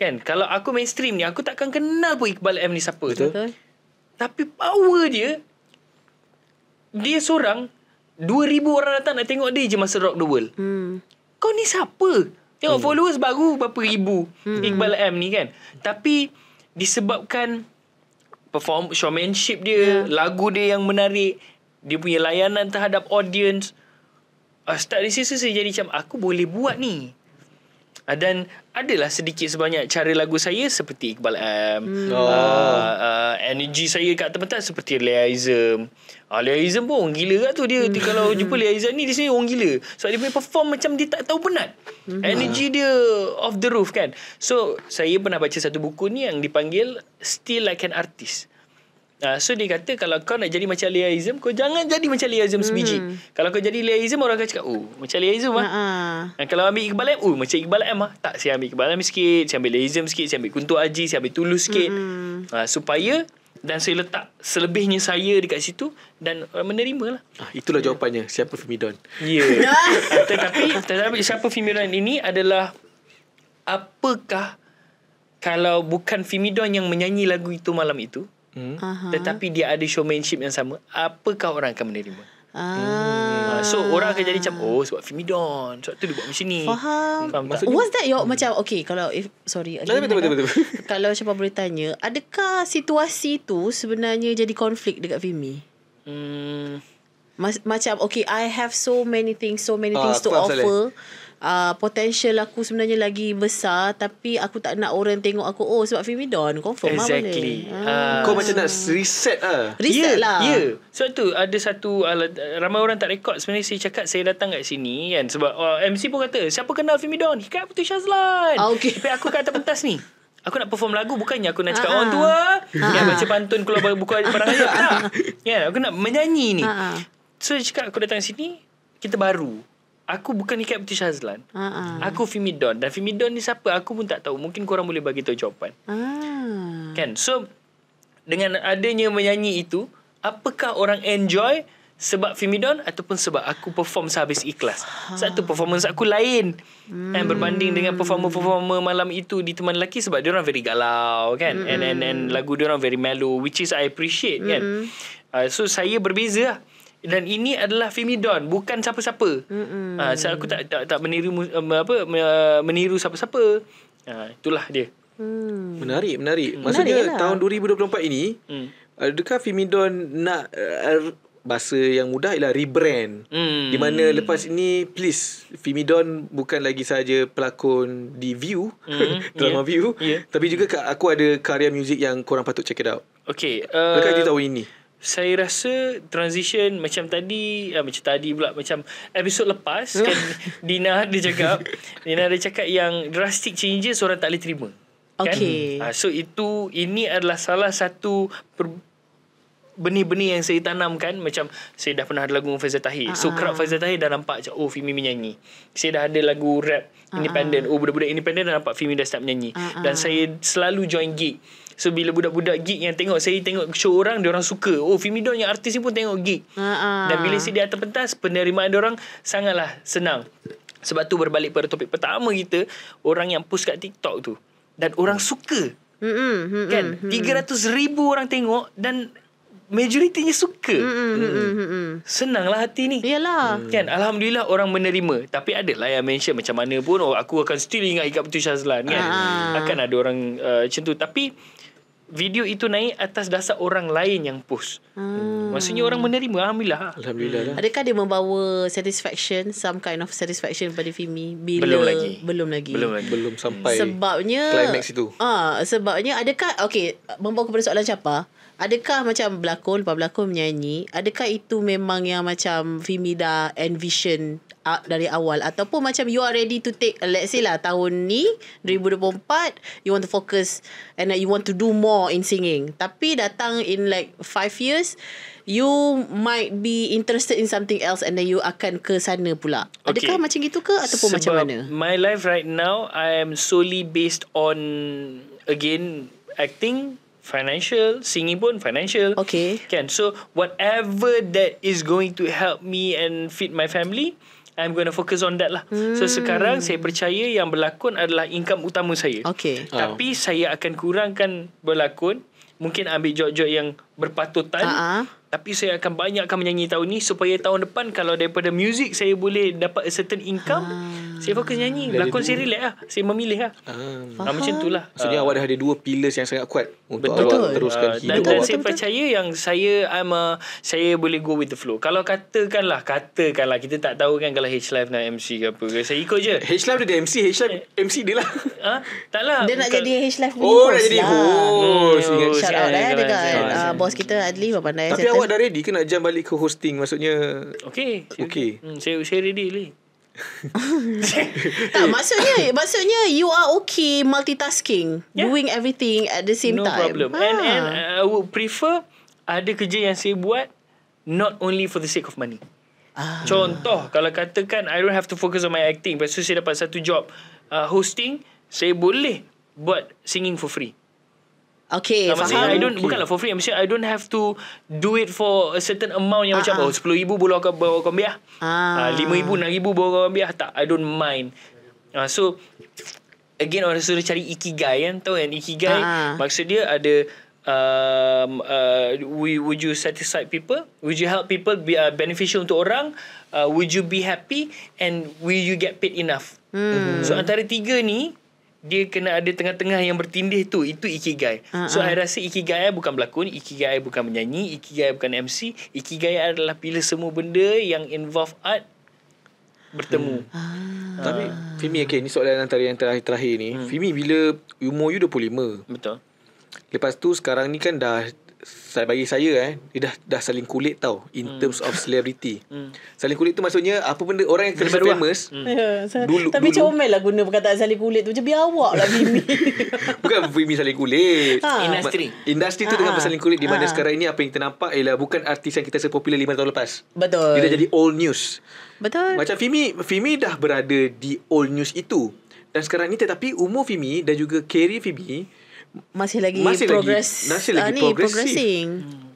[SPEAKER 4] Kan? Kalau aku mainstream ni aku takkan kenal pun Iqbal M ni siapa. Betul. Tu. Betul. Tapi power dia Dia seorang 2000 orang datang nak tengok dia je masa rock the world hmm. Kau ni siapa? Tengok hmm. followers baru berapa ribu hmm. Iqbal M ni kan Tapi disebabkan perform showmanship dia yeah. Lagu dia yang menarik Dia punya layanan terhadap audience ah, Start di situ saya jadi macam Aku boleh buat ni Ah, dan adalah sedikit sebanyak cara lagu saya seperti Iqbal M hmm. Ah, oh. uh, uh, energy saya kat tempat seperti Leaizem uh, Leaizem pun orang gila kat tu dia, hmm. dia kalau jumpa Leaizem ni dia sendiri orang gila so, dia punya perform macam dia tak tahu penat hmm. energy dia off the roof kan so saya pernah baca satu buku ni yang dipanggil Still Like an Artist Uh, so dia kata kalau kau nak jadi macam Leahism kau jangan jadi macam Leahism sebiji. Hmm. Kalau kau jadi Leahism orang akan cakap, "Oh, macam Leahism ah." Uh-uh. kalau ambil Iqbal M, "Oh, macam Iqbal M ah." Tak saya ambil Iqbal M sikit, saya ambil Leahism sikit, saya ambil Kunto Aji, saya ambil Tulus sikit. Mm. Uh, supaya dan saya letak selebihnya saya dekat situ dan orang ah, menerima lah. Ah, itulah yeah. jawapannya. Siapa Fimidon? Ya. Yeah. (laughs) tetapi, tetapi siapa Fimidon ini adalah apakah kalau bukan Fimidon yang menyanyi lagu itu malam itu,
[SPEAKER 3] Uh-huh. Tetapi
[SPEAKER 4] dia ada showmanship yang sama. Apakah orang akan menerima? Ah.
[SPEAKER 3] Hmm.
[SPEAKER 4] Ah, so orang akan jadi macam Oh sebab Fimidon Sebab tu dia buat macam ni Faham, Faham What's
[SPEAKER 1] that your Macam okay Kalau if Sorry Alina, betul, betul, betul, betul, (laughs) Kalau siapa boleh tanya Adakah situasi tu Sebenarnya jadi konflik Dekat Fimi hmm. Macam okay I have so many things So many ah, things uh, to offer uh, potential aku sebenarnya lagi besar tapi aku tak nak orang tengok aku oh sebab Femidon confirm lah exactly uh, kau
[SPEAKER 4] macam nak
[SPEAKER 2] reset lah
[SPEAKER 4] reset yeah, lah yeah. sebab tu ada satu uh, ramai orang tak rekod sebenarnya saya cakap saya datang kat sini kan sebab uh, oh, MC pun kata siapa kenal Femidon hikat putih Shazlan. ah, okay. tapi aku kat atas pentas ni Aku nak perform lagu Bukannya aku nak cakap uh-huh. Orang tua uh-huh. Yang baca pantun Keluar buku perang raya Tak (laughs) yeah, Aku nak menyanyi ni uh-huh. So cakap Aku datang sini Kita baru aku bukan ikat Captain Shazlan.
[SPEAKER 3] Uh-uh. Aku
[SPEAKER 4] fimidon. Dan fimidon ni siapa? Aku pun tak tahu. Mungkin korang boleh bagi tahu jawapan.
[SPEAKER 3] Uh.
[SPEAKER 4] Kan? So dengan adanya menyanyi itu, apakah orang enjoy sebab fimidon ataupun sebab aku perform sehabis ikhlas? Ha. Satu performance aku lain. Hmm. And berbanding dengan performer-performer malam itu di teman lelaki sebab dia orang very galau kan? Hmm. And, and, and hmm. lagu dia orang very mellow which is I appreciate kan? hmm. kan? Uh, so saya berbeza lah dan ini adalah Femidon bukan siapa-siapa. Mm-hmm. Ha, ah, saya aku tak tak, tak meniru um, apa meniru siapa-siapa. Ha, itulah dia.
[SPEAKER 3] Hmm.
[SPEAKER 2] Menarik, menarik. Hmm. Maksudnya menarik lah. tahun 2024 ini, mm. adakah Femidon nak uh, bahasa yang mudah ialah rebrand.
[SPEAKER 3] Mm. Di mana
[SPEAKER 2] lepas ini please Fimidon bukan lagi saja pelakon di View, mm. (laughs) drama yeah. View, yeah. tapi juga aku ada karya muzik yang korang patut check it out.
[SPEAKER 4] Okay, uh, adakah di tahun ini? saya rasa transition macam tadi ah, macam tadi pula macam episod lepas (laughs) kan Dina dia cakap Dina dia cakap yang drastic changes orang tak boleh terima kan okay. ah, so itu ini adalah salah satu per, benih-benih yang saya tanamkan macam saya dah pernah ada lagu dengan Faizal Tahir uh-huh. so ah. kerap Faizal Tahir dah nampak macam oh Fimi menyanyi saya dah ada lagu rap ah. independent uh-huh. oh budak-budak independent dah nampak Fimi dah start menyanyi uh-huh. dan saya selalu join gig So bila budak-budak gig yang tengok Saya tengok show orang Dia orang suka Oh Fimidon yang artis ni pun tengok gig.
[SPEAKER 3] uh-uh. Dan bila si
[SPEAKER 4] dia atas pentas Penerimaan orang Sangatlah senang Sebab tu berbalik pada topik pertama kita Orang yang post kat TikTok tu Dan orang suka mm-mm, mm-mm, Kan 300 ribu orang tengok Dan Majoritinya suka mm-mm, mm-mm, Senanglah hati ni Yalah mm. Kan Alhamdulillah orang menerima Tapi ada lah yang mention Macam mana pun oh, Aku akan still ingat Ikat Putri Syazlan kan? uh. Akan ada orang uh, Macam tu Tapi uh, video itu naik atas dasar orang lain yang post. Hmm. Maksudnya orang menerima alhamdulillah. Alhamdulillah. Lah.
[SPEAKER 1] Adakah dia membawa satisfaction some kind of satisfaction pada Fimi bila belum lagi. Belum
[SPEAKER 4] lagi. Belum, lagi. belum sampai. Sebabnya climax itu.
[SPEAKER 1] Ah, sebabnya adakah okay? membawa kepada soalan siapa? Uh, Adakah macam berlakon, lepas berlakon menyanyi, adakah itu memang yang macam Fimi dah envision dari awal? Ataupun macam you are ready to take, let's say lah, tahun ni, 2024, you want to focus and uh, you want to do more in singing. Tapi datang in like five years, you might be interested in something else and then you akan ke sana pula. Adakah macam gitu ke ataupun Sebab macam mana?
[SPEAKER 4] my life right now, I am solely based on, again, acting financial singing pun financial okay kan so whatever that is going to help me and feed my family I'm going to focus on that lah. Hmm. So sekarang saya percaya yang berlakon adalah income utama saya. Okay. Oh. Tapi ah. saya akan kurangkan berlakon. Mungkin ambil job-job yang berpatutan uh-huh. tapi saya akan banyak akan menyanyi tahun ni supaya tahun depan kalau daripada music saya boleh dapat a certain income uh-huh. saya fokus nyanyi Lain lakon saya relax lah saya memilih lah uh-huh. macam tu lah maksudnya uh-huh. awak dah
[SPEAKER 2] ada dua pillars yang sangat kuat untuk betul. awak teruskan uh, hidup dan, dan saya
[SPEAKER 4] percaya yang saya I'm a, saya boleh go with the flow kalau katakanlah katakanlah kita tak tahu kan kalau h Live nak MC ke apa ke saya ikut je h Live dia MC h Live eh. MC dia lah
[SPEAKER 1] ha? tak lah dia nak jadi H-Life Live oh nak jadi lah. host lah. oh, oh, shout out ya, eh dekat bos kita Adli berpandai Tapi awak dah
[SPEAKER 2] ready ke nak jam balik ke hosting Maksudnya Okay Okay hmm, Saya, okay. saya ready Adli (laughs)
[SPEAKER 4] tak maksudnya
[SPEAKER 1] maksudnya you are okay multitasking yeah. doing everything at the same no time. No problem. Ha. And and
[SPEAKER 4] ah. I would prefer ada kerja yang saya buat not only for the sake of money. Ah. Contoh kalau katakan I don't have to focus on my acting, pasal saya dapat satu job uh, hosting, saya boleh buat singing for free. Okay, nah, faham. Okay. I don't, bukanlah for free. I'm sure I don't have to do it for a certain amount yang uh-huh. macam, ah, ah. oh, RM10,000 boleh bawa kau ambil lah. RM5,000, RM6,000 boleh kau ambil lah. tak, I don't mind. Uh, so, again, orang suruh cari ikigai kan. Tahu kan, ikigai uh-huh. maksud dia ada, um, uh, we, would you satisfy people? Would you help people be uh, beneficial untuk orang? Uh, would you be happy? And will you get paid enough? Hmm. So, antara tiga ni, dia kena ada tengah-tengah yang bertindih tu itu ikigai. Uh-huh. So saya ha. rasa ikigai bukan berlakon, ikigai bukan menyanyi, ikigai bukan MC, ikigai adalah pilih semua benda yang involve art bertemu. Hmm. Uh.
[SPEAKER 2] Tapi Fimi okay ni soalan antara yang terakhir, terakhir ni. Hmm. Fimi bila umur you 25. Betul. Lepas tu sekarang ni kan dah saya bagi saya eh dia dah dah saling kulit tau in hmm. terms of celebrity. Hmm. Saling kulit tu maksudnya apa benda orang yang kena famous. Hmm.
[SPEAKER 1] Yeah, dulu, tapi dulu. comel lah guna perkataan saling kulit tu je biar awak lah Mimi.
[SPEAKER 2] (laughs) bukan Mimi saling kulit. Ha. Industri. Industri tu ha. dengan bersaling kulit di mana ha. sekarang ini apa yang kita nampak ialah bukan artis yang kita sepopular 5 tahun lepas. Betul. Dia dah jadi old news. Betul. Macam Fimi, Fimi dah berada di old news itu. Dan sekarang ni tetapi umur Fimi dan juga career Fimi
[SPEAKER 1] masih lagi masih progress lagi, masih lagi uh, ni progressing. Hmm.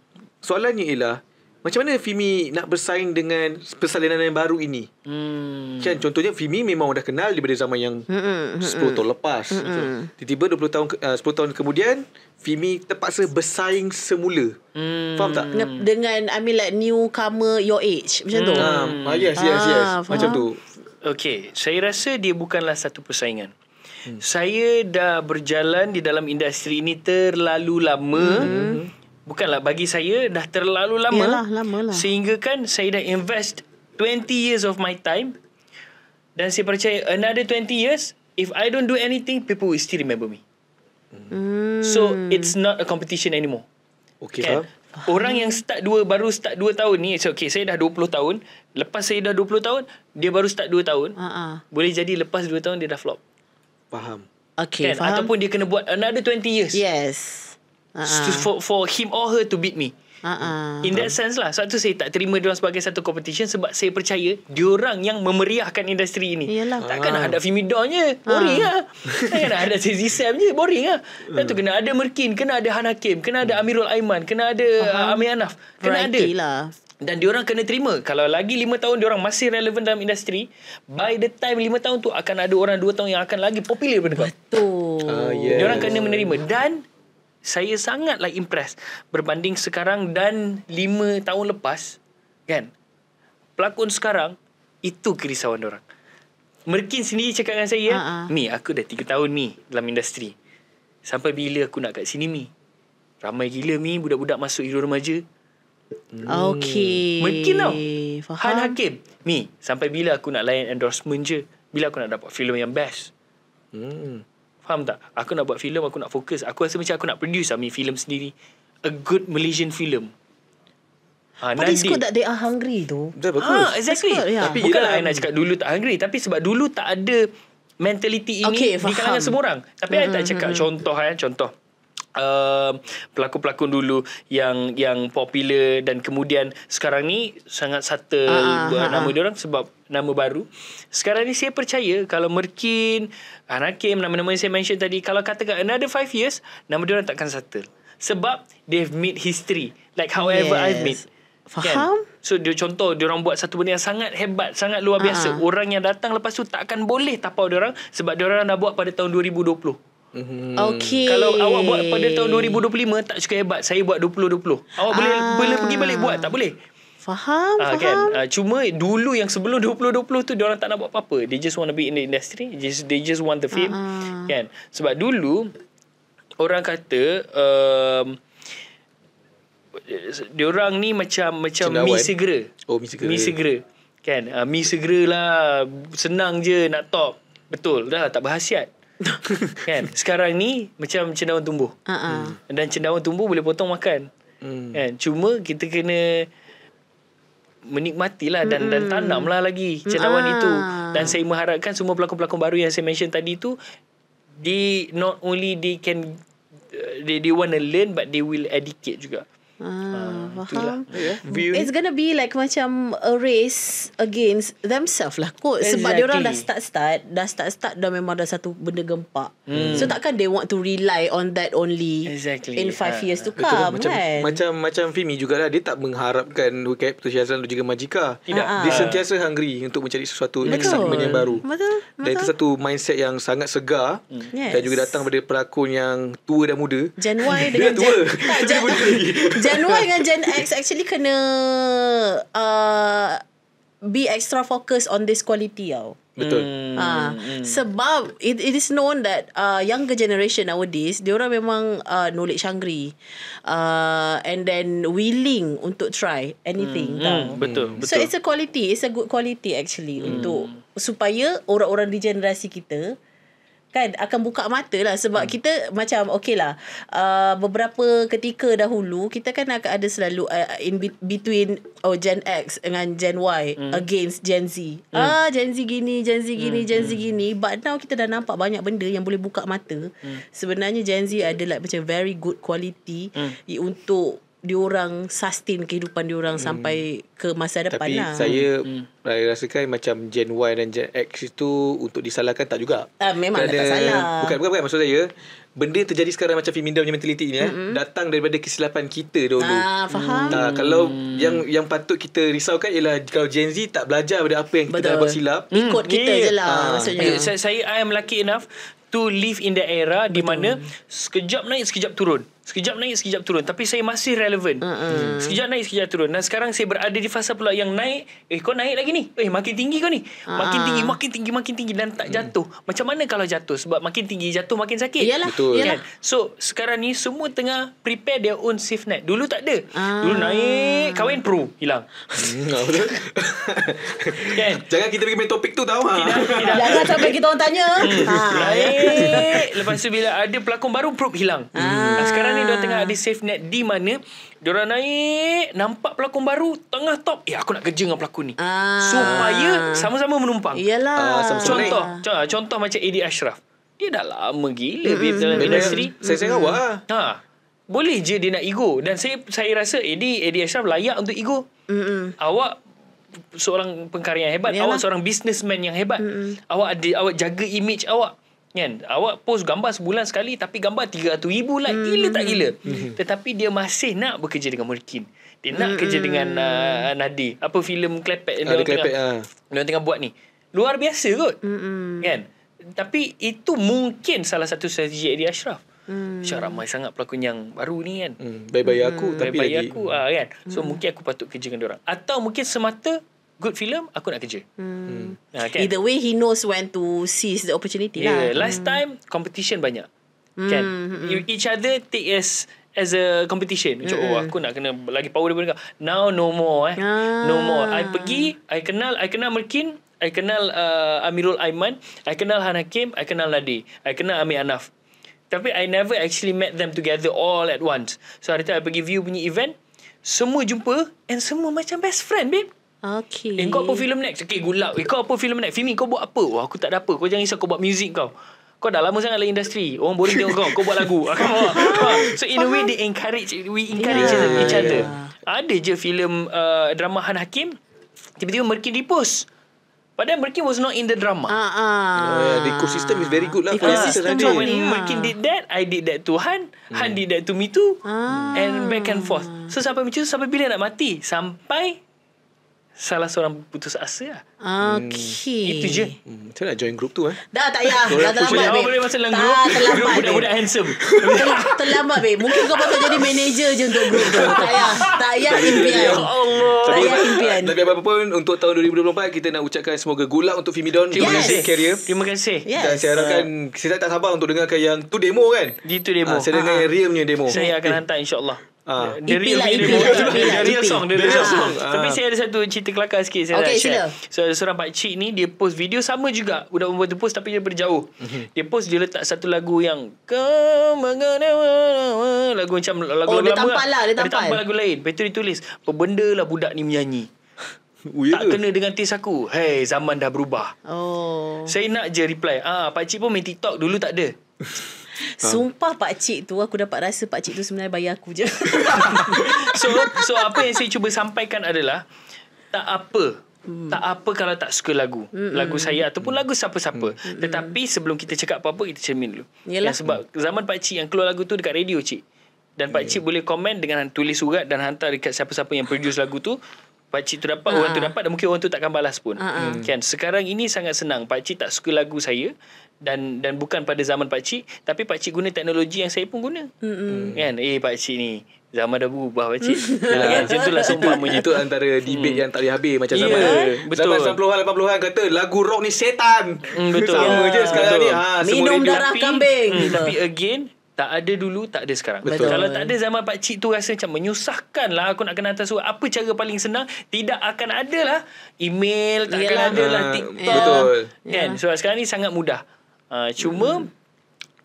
[SPEAKER 2] Soalannya ialah macam mana Fimi nak bersaing dengan persalinan yang baru ini? Hmm. Kan contohnya Fimi memang dah kenal daripada zaman yang hmm. 10 hmm, hmm, hmm. tahun lepas. Hmm. Tiba-tiba 20 tahun ah, uh, 10 tahun kemudian Fimi terpaksa bersaing semula. Hmm. Faham tak? Dengan
[SPEAKER 1] I mean like newcomer your age macam hmm. tu. Ah,
[SPEAKER 4] yes, yes, yes. Ah, macam tu. Okay, saya rasa dia bukanlah satu persaingan. Hmm. saya dah berjalan di dalam industri ini terlalu lama. Hmm. Bukanlah bagi saya dah terlalu lama. Yalah, lamalah. Sehingga kan saya dah invest 20 years of my time. Dan saya percaya another 20 years if I don't do anything people will still remember me. Hmm. So it's not a competition anymore. Okay. Kan? Orang yang start dua baru start 2 tahun ni it's okay saya dah 20 tahun lepas saya dah 20 tahun dia baru start 2 tahun uh-uh. boleh jadi lepas 2 tahun dia dah flop. Hmm. Faham.
[SPEAKER 1] Okay, kan? faham. Ataupun
[SPEAKER 4] dia kena buat another 20 years. Yes. Uh-uh. For, for him or her to beat me. Uh-uh. In that sense lah. Sebab tu saya tak terima dia sebagai satu competition sebab saya percaya dia orang yang memeriahkan industri ini. Yalah. Takkan uh-huh. ada Fimidor je. Boring uh-huh. lah. Takkan ada Sezi Sam je. Boring lah. Lepas tu ah. kena ada Merkin, kena ada Han Hakim, kena ada Amirul Aiman, kena ada uh-huh. Amir Anaf. Kena Variety ada. Lah dan diorang kena terima kalau lagi 5 tahun diorang masih relevan dalam industri by the time 5 tahun tu akan ada orang 2 tahun yang akan lagi popular daripada kau betul
[SPEAKER 2] uh, yes. diorang kena
[SPEAKER 4] menerima dan saya sangatlah impressed berbanding sekarang dan 5 tahun lepas kan pelakon sekarang itu kerisauan diorang Merkin sendiri cakap dengan saya uh-uh. Mi aku dah 3 tahun mi dalam industri sampai bila aku nak kat sini mi ramai gila mi budak-budak masuk hero remaja
[SPEAKER 1] Hmm. Okay Mungkin tau
[SPEAKER 4] Faham? Han Hakim Ni Sampai bila aku nak layan endorsement je Bila aku nak dapat filem yang best hmm. Faham tak Aku nak buat filem Aku nak fokus Aku rasa macam aku nak produce lah filem sendiri A good Malaysian film Ha, But Nandi. it's good that
[SPEAKER 1] they are hungry though
[SPEAKER 4] Ha exactly good, yeah. Tapi Bukanlah yeah. I nak um, cakap dulu tak hungry Tapi sebab dulu tak ada Mentality ini okay, Di kalangan semua orang Tapi mm-hmm. I tak mm-hmm, cakap mm-hmm. Contoh eh Contoh Uh, pelakon-pelakon dulu yang yang popular dan kemudian sekarang ni sangat satu ah, ah, uh, ah, nama uh. orang sebab nama baru. Sekarang ni saya percaya kalau Merkin, Anakim nama-nama yang saya mention tadi kalau katakan another 5 years nama dia orang takkan satu sebab they've made history like however yes. I've made kan? Faham? Kan? So dia contoh dia orang buat satu benda yang sangat hebat, sangat luar biasa. Uh-huh. Orang yang datang lepas tu takkan boleh tapau dia orang sebab dia orang dah buat pada tahun 2020. Mm-hmm. Okay. Kalau awak buat pada tahun 2025 tak cukup hebat, saya buat 2020. Awak ah. boleh boleh pergi balik buat, tak boleh. Faham, uh, faham. Kan? Uh, cuma dulu yang sebelum 2020 tu orang tak nak buat apa-apa. They just want to be in the industry. They just they just want the fame. Uh-huh. Kan? Sebab dulu orang kata um, dia orang ni macam macam mi segera.
[SPEAKER 2] Oh, mi segera. Mi segera.
[SPEAKER 4] Kan? Uh, mi segera lah. Senang je nak top. Betul. Dah tak berhasiat. (laughs) kan sekarang ni macam cendawan tumbuh uh-uh. dan cendawan tumbuh boleh potong makan hmm. kan cuma kita kena menikmati lah dan hmm. dan lah lagi cendawan hmm. itu dan saya mengharapkan semua pelakon-pelakon baru yang saya mention tadi tu di not only they can uh, they they want to learn but they will educate juga
[SPEAKER 3] Ah, uh, faham.
[SPEAKER 4] Yeah. It's gonna
[SPEAKER 1] be like macam a race against themselves lah kot. Exactly. Sebab dia orang dah start-start, dah start-start dah memang dah satu benda gempak. Mm. So takkan they want to rely on that only exactly. in five uh, years to come macam, kan?
[SPEAKER 2] Macam macam Fimi jugalah, dia tak mengharapkan Wukip tu Syazlan tu juga Majika. Tidak. uh Dia sentiasa hungry untuk mencari sesuatu excitement yang baru. Betul. Betul. Dan itu satu mindset yang sangat segar mm. dan juga datang daripada pelakon yang tua dan muda. Gen Y dengan Gen Z. tua.
[SPEAKER 3] Gen,
[SPEAKER 1] tak, Gen Y dengan Gen X actually kena uh, be extra focus on this quality tau.
[SPEAKER 2] Betul.
[SPEAKER 3] Ha,
[SPEAKER 1] sebab it, it is known that uh, younger generation nowadays, orang memang uh, knowledge hungry. Uh, and then willing untuk try
[SPEAKER 4] anything mm. tau. Mm. Betul, betul. So it's a
[SPEAKER 1] quality. It's a good quality actually mm. untuk supaya orang-orang di generasi kita kan akan buka mata lah sebab hmm. kita macam okay lah uh, beberapa ketika dahulu kita kan akan ada selalu uh, in between oh Gen X dengan Gen Y hmm. against Gen Z hmm. ah Gen Z gini Gen Z gini hmm. Gen Z hmm. gini but now kita dah nampak banyak benda yang boleh buka mata hmm. sebenarnya Gen Z ada like macam very good quality hmm. untuk diorang sustain kehidupan diorang hmm. sampai ke masa depan Tapi lah. saya
[SPEAKER 2] hmm. saya rasakan macam Gen Y dan Gen X itu untuk disalahkan tak juga.
[SPEAKER 1] Ah uh, memang Kerana, tak salah. Bukan
[SPEAKER 2] bukan bukan maksud saya benda terjadi sekarang macam feminism mentaliti ni mm-hmm. datang daripada kesilapan kita dulu. Ah faham. Ah, hmm. Tak, kalau yang yang patut kita risaukan ialah kalau Gen Z tak belajar daripada apa yang Betul. kita dah buat silap hmm. ikut kita yeah. lah. ah. maksudnya. Saya
[SPEAKER 4] saya I am lucky enough to live in the era Betul. di mana sekejap naik sekejap turun. Sekejap naik, sekejap turun. Tapi saya masih relevan. Mm-hmm. Sekejap naik, sekejap turun. Dan sekarang saya berada di fasa pula yang naik. Eh, kau naik lagi ni. Eh, makin tinggi kau ni. Ah. Makin uh tinggi, makin tinggi, makin tinggi. Dan tak mm. jatuh. Macam mana kalau jatuh? Sebab makin tinggi, jatuh makin sakit. Yalah. Betul. Yalah. Kan? So, sekarang ni semua tengah prepare their own safe net. Dulu tak ada. uh Dulu naik, kahwin, pro. Hilang. Hmm, (laughs) kan? Jangan kita pergi main topik tu tau. Ha? Jangan sampai kita
[SPEAKER 1] orang tanya. Hmm. Ha.
[SPEAKER 4] Naik. Lepas tu bila ada pelakon baru, pro hilang. uh Nah, sekarang sekarang ni dia tengah ada ah. safe net di mana dia naik nampak pelakon baru tengah top eh aku nak kerja dengan pelakon ni Aa. Ah. supaya sama-sama menumpang iyalah uh, contoh contoh, contoh macam Edi Ashraf dia dah lama gila mm dalam industri saya saya kau lah. ha boleh je dia nak ego dan saya saya rasa Edi Edi Ashraf layak untuk ego awak seorang pengkarya yang hebat Yalah. awak seorang businessman yang hebat mm-hmm. awak ada awak jaga image awak kan awak post gambar sebulan sekali tapi gambar 300,000 like lah. hmm. gila mm-hmm. tak gila mm-hmm. tetapi dia masih nak bekerja dengan Murkin dia nak mm-hmm. kerja hmm. dengan uh, Nadi apa filem klepek yang dia tengah ah. dia tengah buat ni luar biasa kot mm-hmm. kan tapi itu mungkin salah satu strategi Eddie Ashraf Hmm. Syah ramai sangat pelakon yang baru ni kan hmm. Baik-baik aku hmm. tapi Baik-baik aku hmm. ha, kan So hmm. mungkin aku patut kerja dengan orang Atau mungkin semata good film aku nak kerja
[SPEAKER 3] hmm.
[SPEAKER 4] uh, kan? either way he knows when to seize the opportunity lah. yeah. lah last hmm. time competition banyak hmm. kan hmm, you, hmm. each other take as as a competition macam oh, hmm. oh aku nak kena lagi power daripada kau now no more eh. ah. no more I pergi I kenal I kenal Merkin I kenal uh, Amirul Aiman I kenal Han Hakim I kenal Ladi, I kenal Amir Anaf tapi I never actually met them together all at once. So hari tu I pergi view punya event. Semua jumpa. And semua macam best friend babe. Okay. Eh, kau apa film next? Okay, gulap. Eh, kau apa film next? Fimi, kau buat apa? Wah, aku tak ada apa. Kau jangan risau kau buat music kau. Kau dah lama sangat dalam industri. Orang boring tengok kau. Kau buat lagu. Ah, so, in a way, they encourage. We encourage yeah. each other. Yeah. Ada je film uh, drama Han Hakim. Tiba-tiba Merkin repost. Padahal Merkin was not in the drama. Uh, uh. Uh, the ecosystem is very good lah. Ecosystem So when yeah. Merkin did that, I did that to Han. Yeah. Han hmm. did that to me too. Uh. And back and forth. So sampai macam tu, sampai bila nak mati? Sampai Salah seorang putus asa lah
[SPEAKER 3] ah, hmm. Okay Itu je hmm,
[SPEAKER 4] Macam nak join group tu eh
[SPEAKER 1] Dah tak payah Dah terlambat Awak boleh
[SPEAKER 4] masuk dalam group Tak terlambat Group budak-budak handsome
[SPEAKER 1] Terlambat be. Mungkin kau patut jadi manager je Untuk group tu Tak payah Tak payah impian Ya Allah
[SPEAKER 2] Tak payah impian Tapi apa-apa pun Untuk tahun 2024 Kita nak ucapkan Semoga gulak untuk Fimidon Terima kasih Carrier Terima
[SPEAKER 4] kasih Dan saya harapkan
[SPEAKER 2] Saya tak sabar untuk dengarkan Yang tu demo kan Di tu demo ah, Saya dengar ah, yang real punya demo Saya akan
[SPEAKER 4] hantar insyaAllah Ah,
[SPEAKER 2] ya, lah, dia real lah, lah. dia real song, dia real song. Ah. Tapi saya
[SPEAKER 4] ada satu cerita kelakar sikit saya okay, share. So seorang pak cik ni dia post video sama juga budak perempuan tu post tapi dia berjauh. Mhm. dia post dia letak satu lagu yang lagu macam lagu oh, lama. Lah. Dia tampal lah, dia tampal. lagu lain. Betul ditulis. Apa benda lah budak ni menyanyi. Oh, (laughs) tak kena dengan taste aku Hey zaman dah berubah oh. Saya nak je reply Ah, Pakcik pun main TikTok Dulu tak ada (laughs) Ha. Sumpah pak cik
[SPEAKER 1] tu aku dapat rasa pak cik tu sebenarnya bayar aku je.
[SPEAKER 4] (laughs) so so apa yang saya cuba sampaikan adalah tak apa Hmm. Tak apa kalau tak suka lagu hmm. Lagu saya Ataupun hmm. lagu siapa-siapa hmm. Tetapi sebelum kita cakap apa-apa Kita cermin dulu Ya Yang sebab Zaman Cik yang keluar lagu tu Dekat radio cik Dan pakcik yeah. boleh komen Dengan tulis surat Dan hantar dekat siapa-siapa Yang produce lagu tu Pakcik tu dapat, uh-huh. orang tu ha. dapat dan mungkin orang tu takkan balas pun. Uh-huh. Kan? Sekarang ini sangat senang. Pakcik tak suka lagu saya dan dan bukan pada zaman pakcik. Tapi pakcik guna teknologi yang saya pun guna. Uh-huh. Kan? Eh pakcik ni. Zaman dah berubah pakcik. Mm. (laughs) Ya, ya, macam itulah sumpah itu,
[SPEAKER 2] antara debate hmm. yang tak boleh habis macam yeah, zaman. Betul. Zaman 90-an, 80-an kata lagu rock ni setan. Hmm, betul. Sama yeah, je sekarang betul. ni. Ha, Minum darah kambing. Hmm,
[SPEAKER 4] tapi again, tak ada dulu, tak ada sekarang. Betul. Kalau tak ada zaman pak cik tu rasa macam menyusahkan lah aku nak kena hantar surat. Apa cara paling senang? Tidak akan ada lah email, tak Yalah. akan ada lah ah, TikTok. Betul. Kan? Ya. So sekarang ni sangat mudah. Uh, cuma hmm.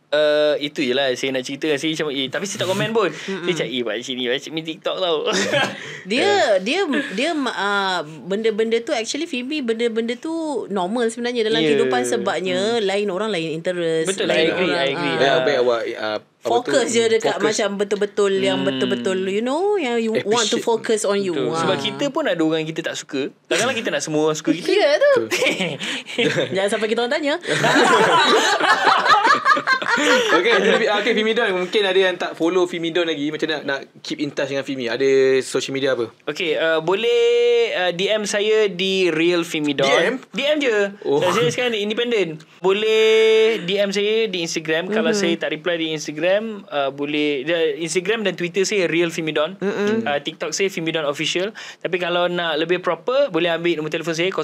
[SPEAKER 4] Uh, itu je lah Saya nak cerita Saya macam eh, Tapi saya tak komen pun Saya macam Eh pakcik ni Pakcik ni TikTok tau (laughs) ya.
[SPEAKER 1] Dia Dia dia uh, Benda-benda tu Actually Phoebe Benda-benda tu Normal sebenarnya Dalam yeah. kehidupan ya, ya. Sebabnya mm. Lain orang lain interest Betul lah I agree, I agree. Uh, yeah,
[SPEAKER 2] uh, Fokus je dekat focus. macam
[SPEAKER 1] betul-betul yang hmm. betul-betul you know yang you Episode. want to focus on you. Ha. Sebab ah. kita
[SPEAKER 4] pun ada orang kita tak suka. Takkanlah kita nak semua suka (laughs) kita. Ya tu. (laughs)
[SPEAKER 1] Jangan sampai kita orang tanya. (laughs)
[SPEAKER 4] okay, tapi ah, okay Fimi Don mungkin
[SPEAKER 2] ada yang tak follow Fimi Don lagi macam nak nak keep in touch dengan Fimi. Ada social media apa? Okay, uh,
[SPEAKER 4] boleh uh, DM saya di real Fimi Don. DM? DM je. Oh. Saya sekarang independent. Boleh DM saya di Instagram mm-hmm. kalau mhm. saya tak reply di Instagram Instagram uh, boleh dia Instagram dan Twitter saya real fimidon. Mm-hmm. Uh, TikTok saya fimidon official. Tapi kalau nak lebih proper boleh ambil nombor telefon saya 01. Oi, (laughs)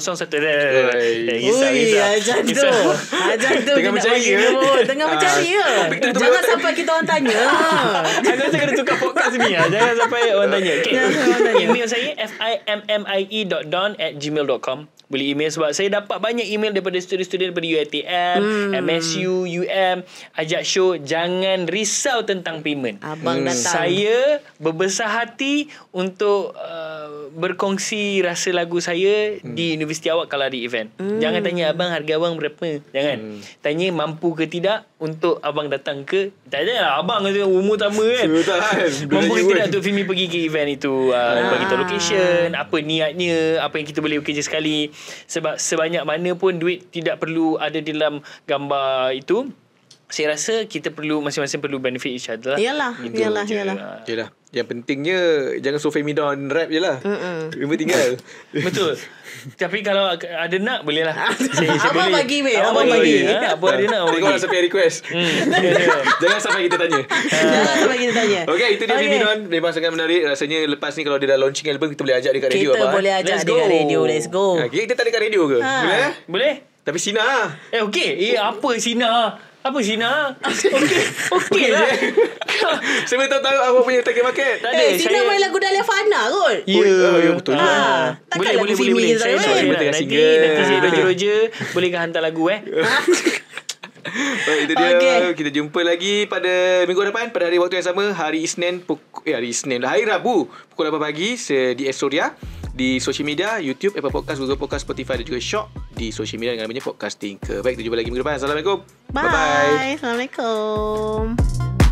[SPEAKER 4] ajak tu. Ajak tu. (laughs) Tengah mencari. Eh? Tengah mencari ah. ke? Eh? Jangan
[SPEAKER 1] sampai kita orang tanya. (laughs)
[SPEAKER 4] Jangan saya kena tukar podcast ni. Ah. Jangan sampai orang tanya. Email saya f i m m i e don at gmail.com boleh email sebab saya dapat banyak email daripada student-student daripada UiTM, hmm. MSU, UM, ajak show jangan risk risau tentang payment. Abang hmm. datang. Saya berbesar hati untuk uh, berkongsi rasa lagu saya hmm. di universiti awak kalau ada event. Hmm. Jangan tanya abang harga abang berapa. Jangan. Hmm. Tanya mampu ke tidak untuk abang datang ke. Tak ada lah abang umur utama kan. (laughs) Lah kan. mampu ke tidak untuk Fimi pergi ke event itu. Uh, ah. bagi tahu location. Apa niatnya. Apa yang kita boleh kerja sekali. Sebab sebanyak mana pun duit tidak perlu ada dalam gambar itu saya rasa kita perlu masing-masing perlu benefit each other lah. Iyalah,
[SPEAKER 2] iyalah, iyalah.
[SPEAKER 4] Iyalah. Yang pentingnya jangan so femi down rap jelah. lah. Hmm. tinggal. Kan? (laughs) Betul. Tapi kalau ada nak boleh lah. (laughs) saya, saya bagi weh. Apa bagi. bagi. Ha? Apa ada nak lah bagi. Tengoklah sampai request. Hmm. (laughs) Ya, ya, ya. jangan sampai kita tanya.
[SPEAKER 3] jangan sampai kita tanya.
[SPEAKER 2] Okay, itu dia okay. femi down. Memang sangat menarik. Rasanya lepas ni kalau dia dah launching album kita boleh ajak dekat radio apa. Kita eh. boleh ajak dekat radio. Let's go. Ha, kita tak dekat radio ke? Ha. Boleh? Eh? Boleh. Tapi Sina lah.
[SPEAKER 4] Eh okey. Eh apa Sina apa Gina? (laughs) Okey. Okey je. Lah. Siapa (laughs) tahu tahu apa punya target market? Tak ada. Gina eh, main lagu
[SPEAKER 1] Dalia Fana kot. Ya, yeah. Oh, ya, ya, betul.
[SPEAKER 4] Ha. Boleh, boleh, boleh, boleh. Saya suruh terima kasih. Nanti, nanti saya roja-roja. Bolehkah hantar lagu eh?
[SPEAKER 2] (laughs) Baik, itu dia. Okay. Kita jumpa lagi pada minggu depan pada hari waktu yang sama hari Isnin pukul, ya, eh, hari Isnin lah hari Rabu pukul 8 pagi di Astoria di social media YouTube, Apple Podcast, Google Podcast, Spotify dan juga Shock di social media dengan namanya Podcasting. Ke. Baik, kita jumpa lagi minggu depan. Assalamualaikum. Bye. Bye-bye.
[SPEAKER 1] Assalamualaikum. Assalamualaikum.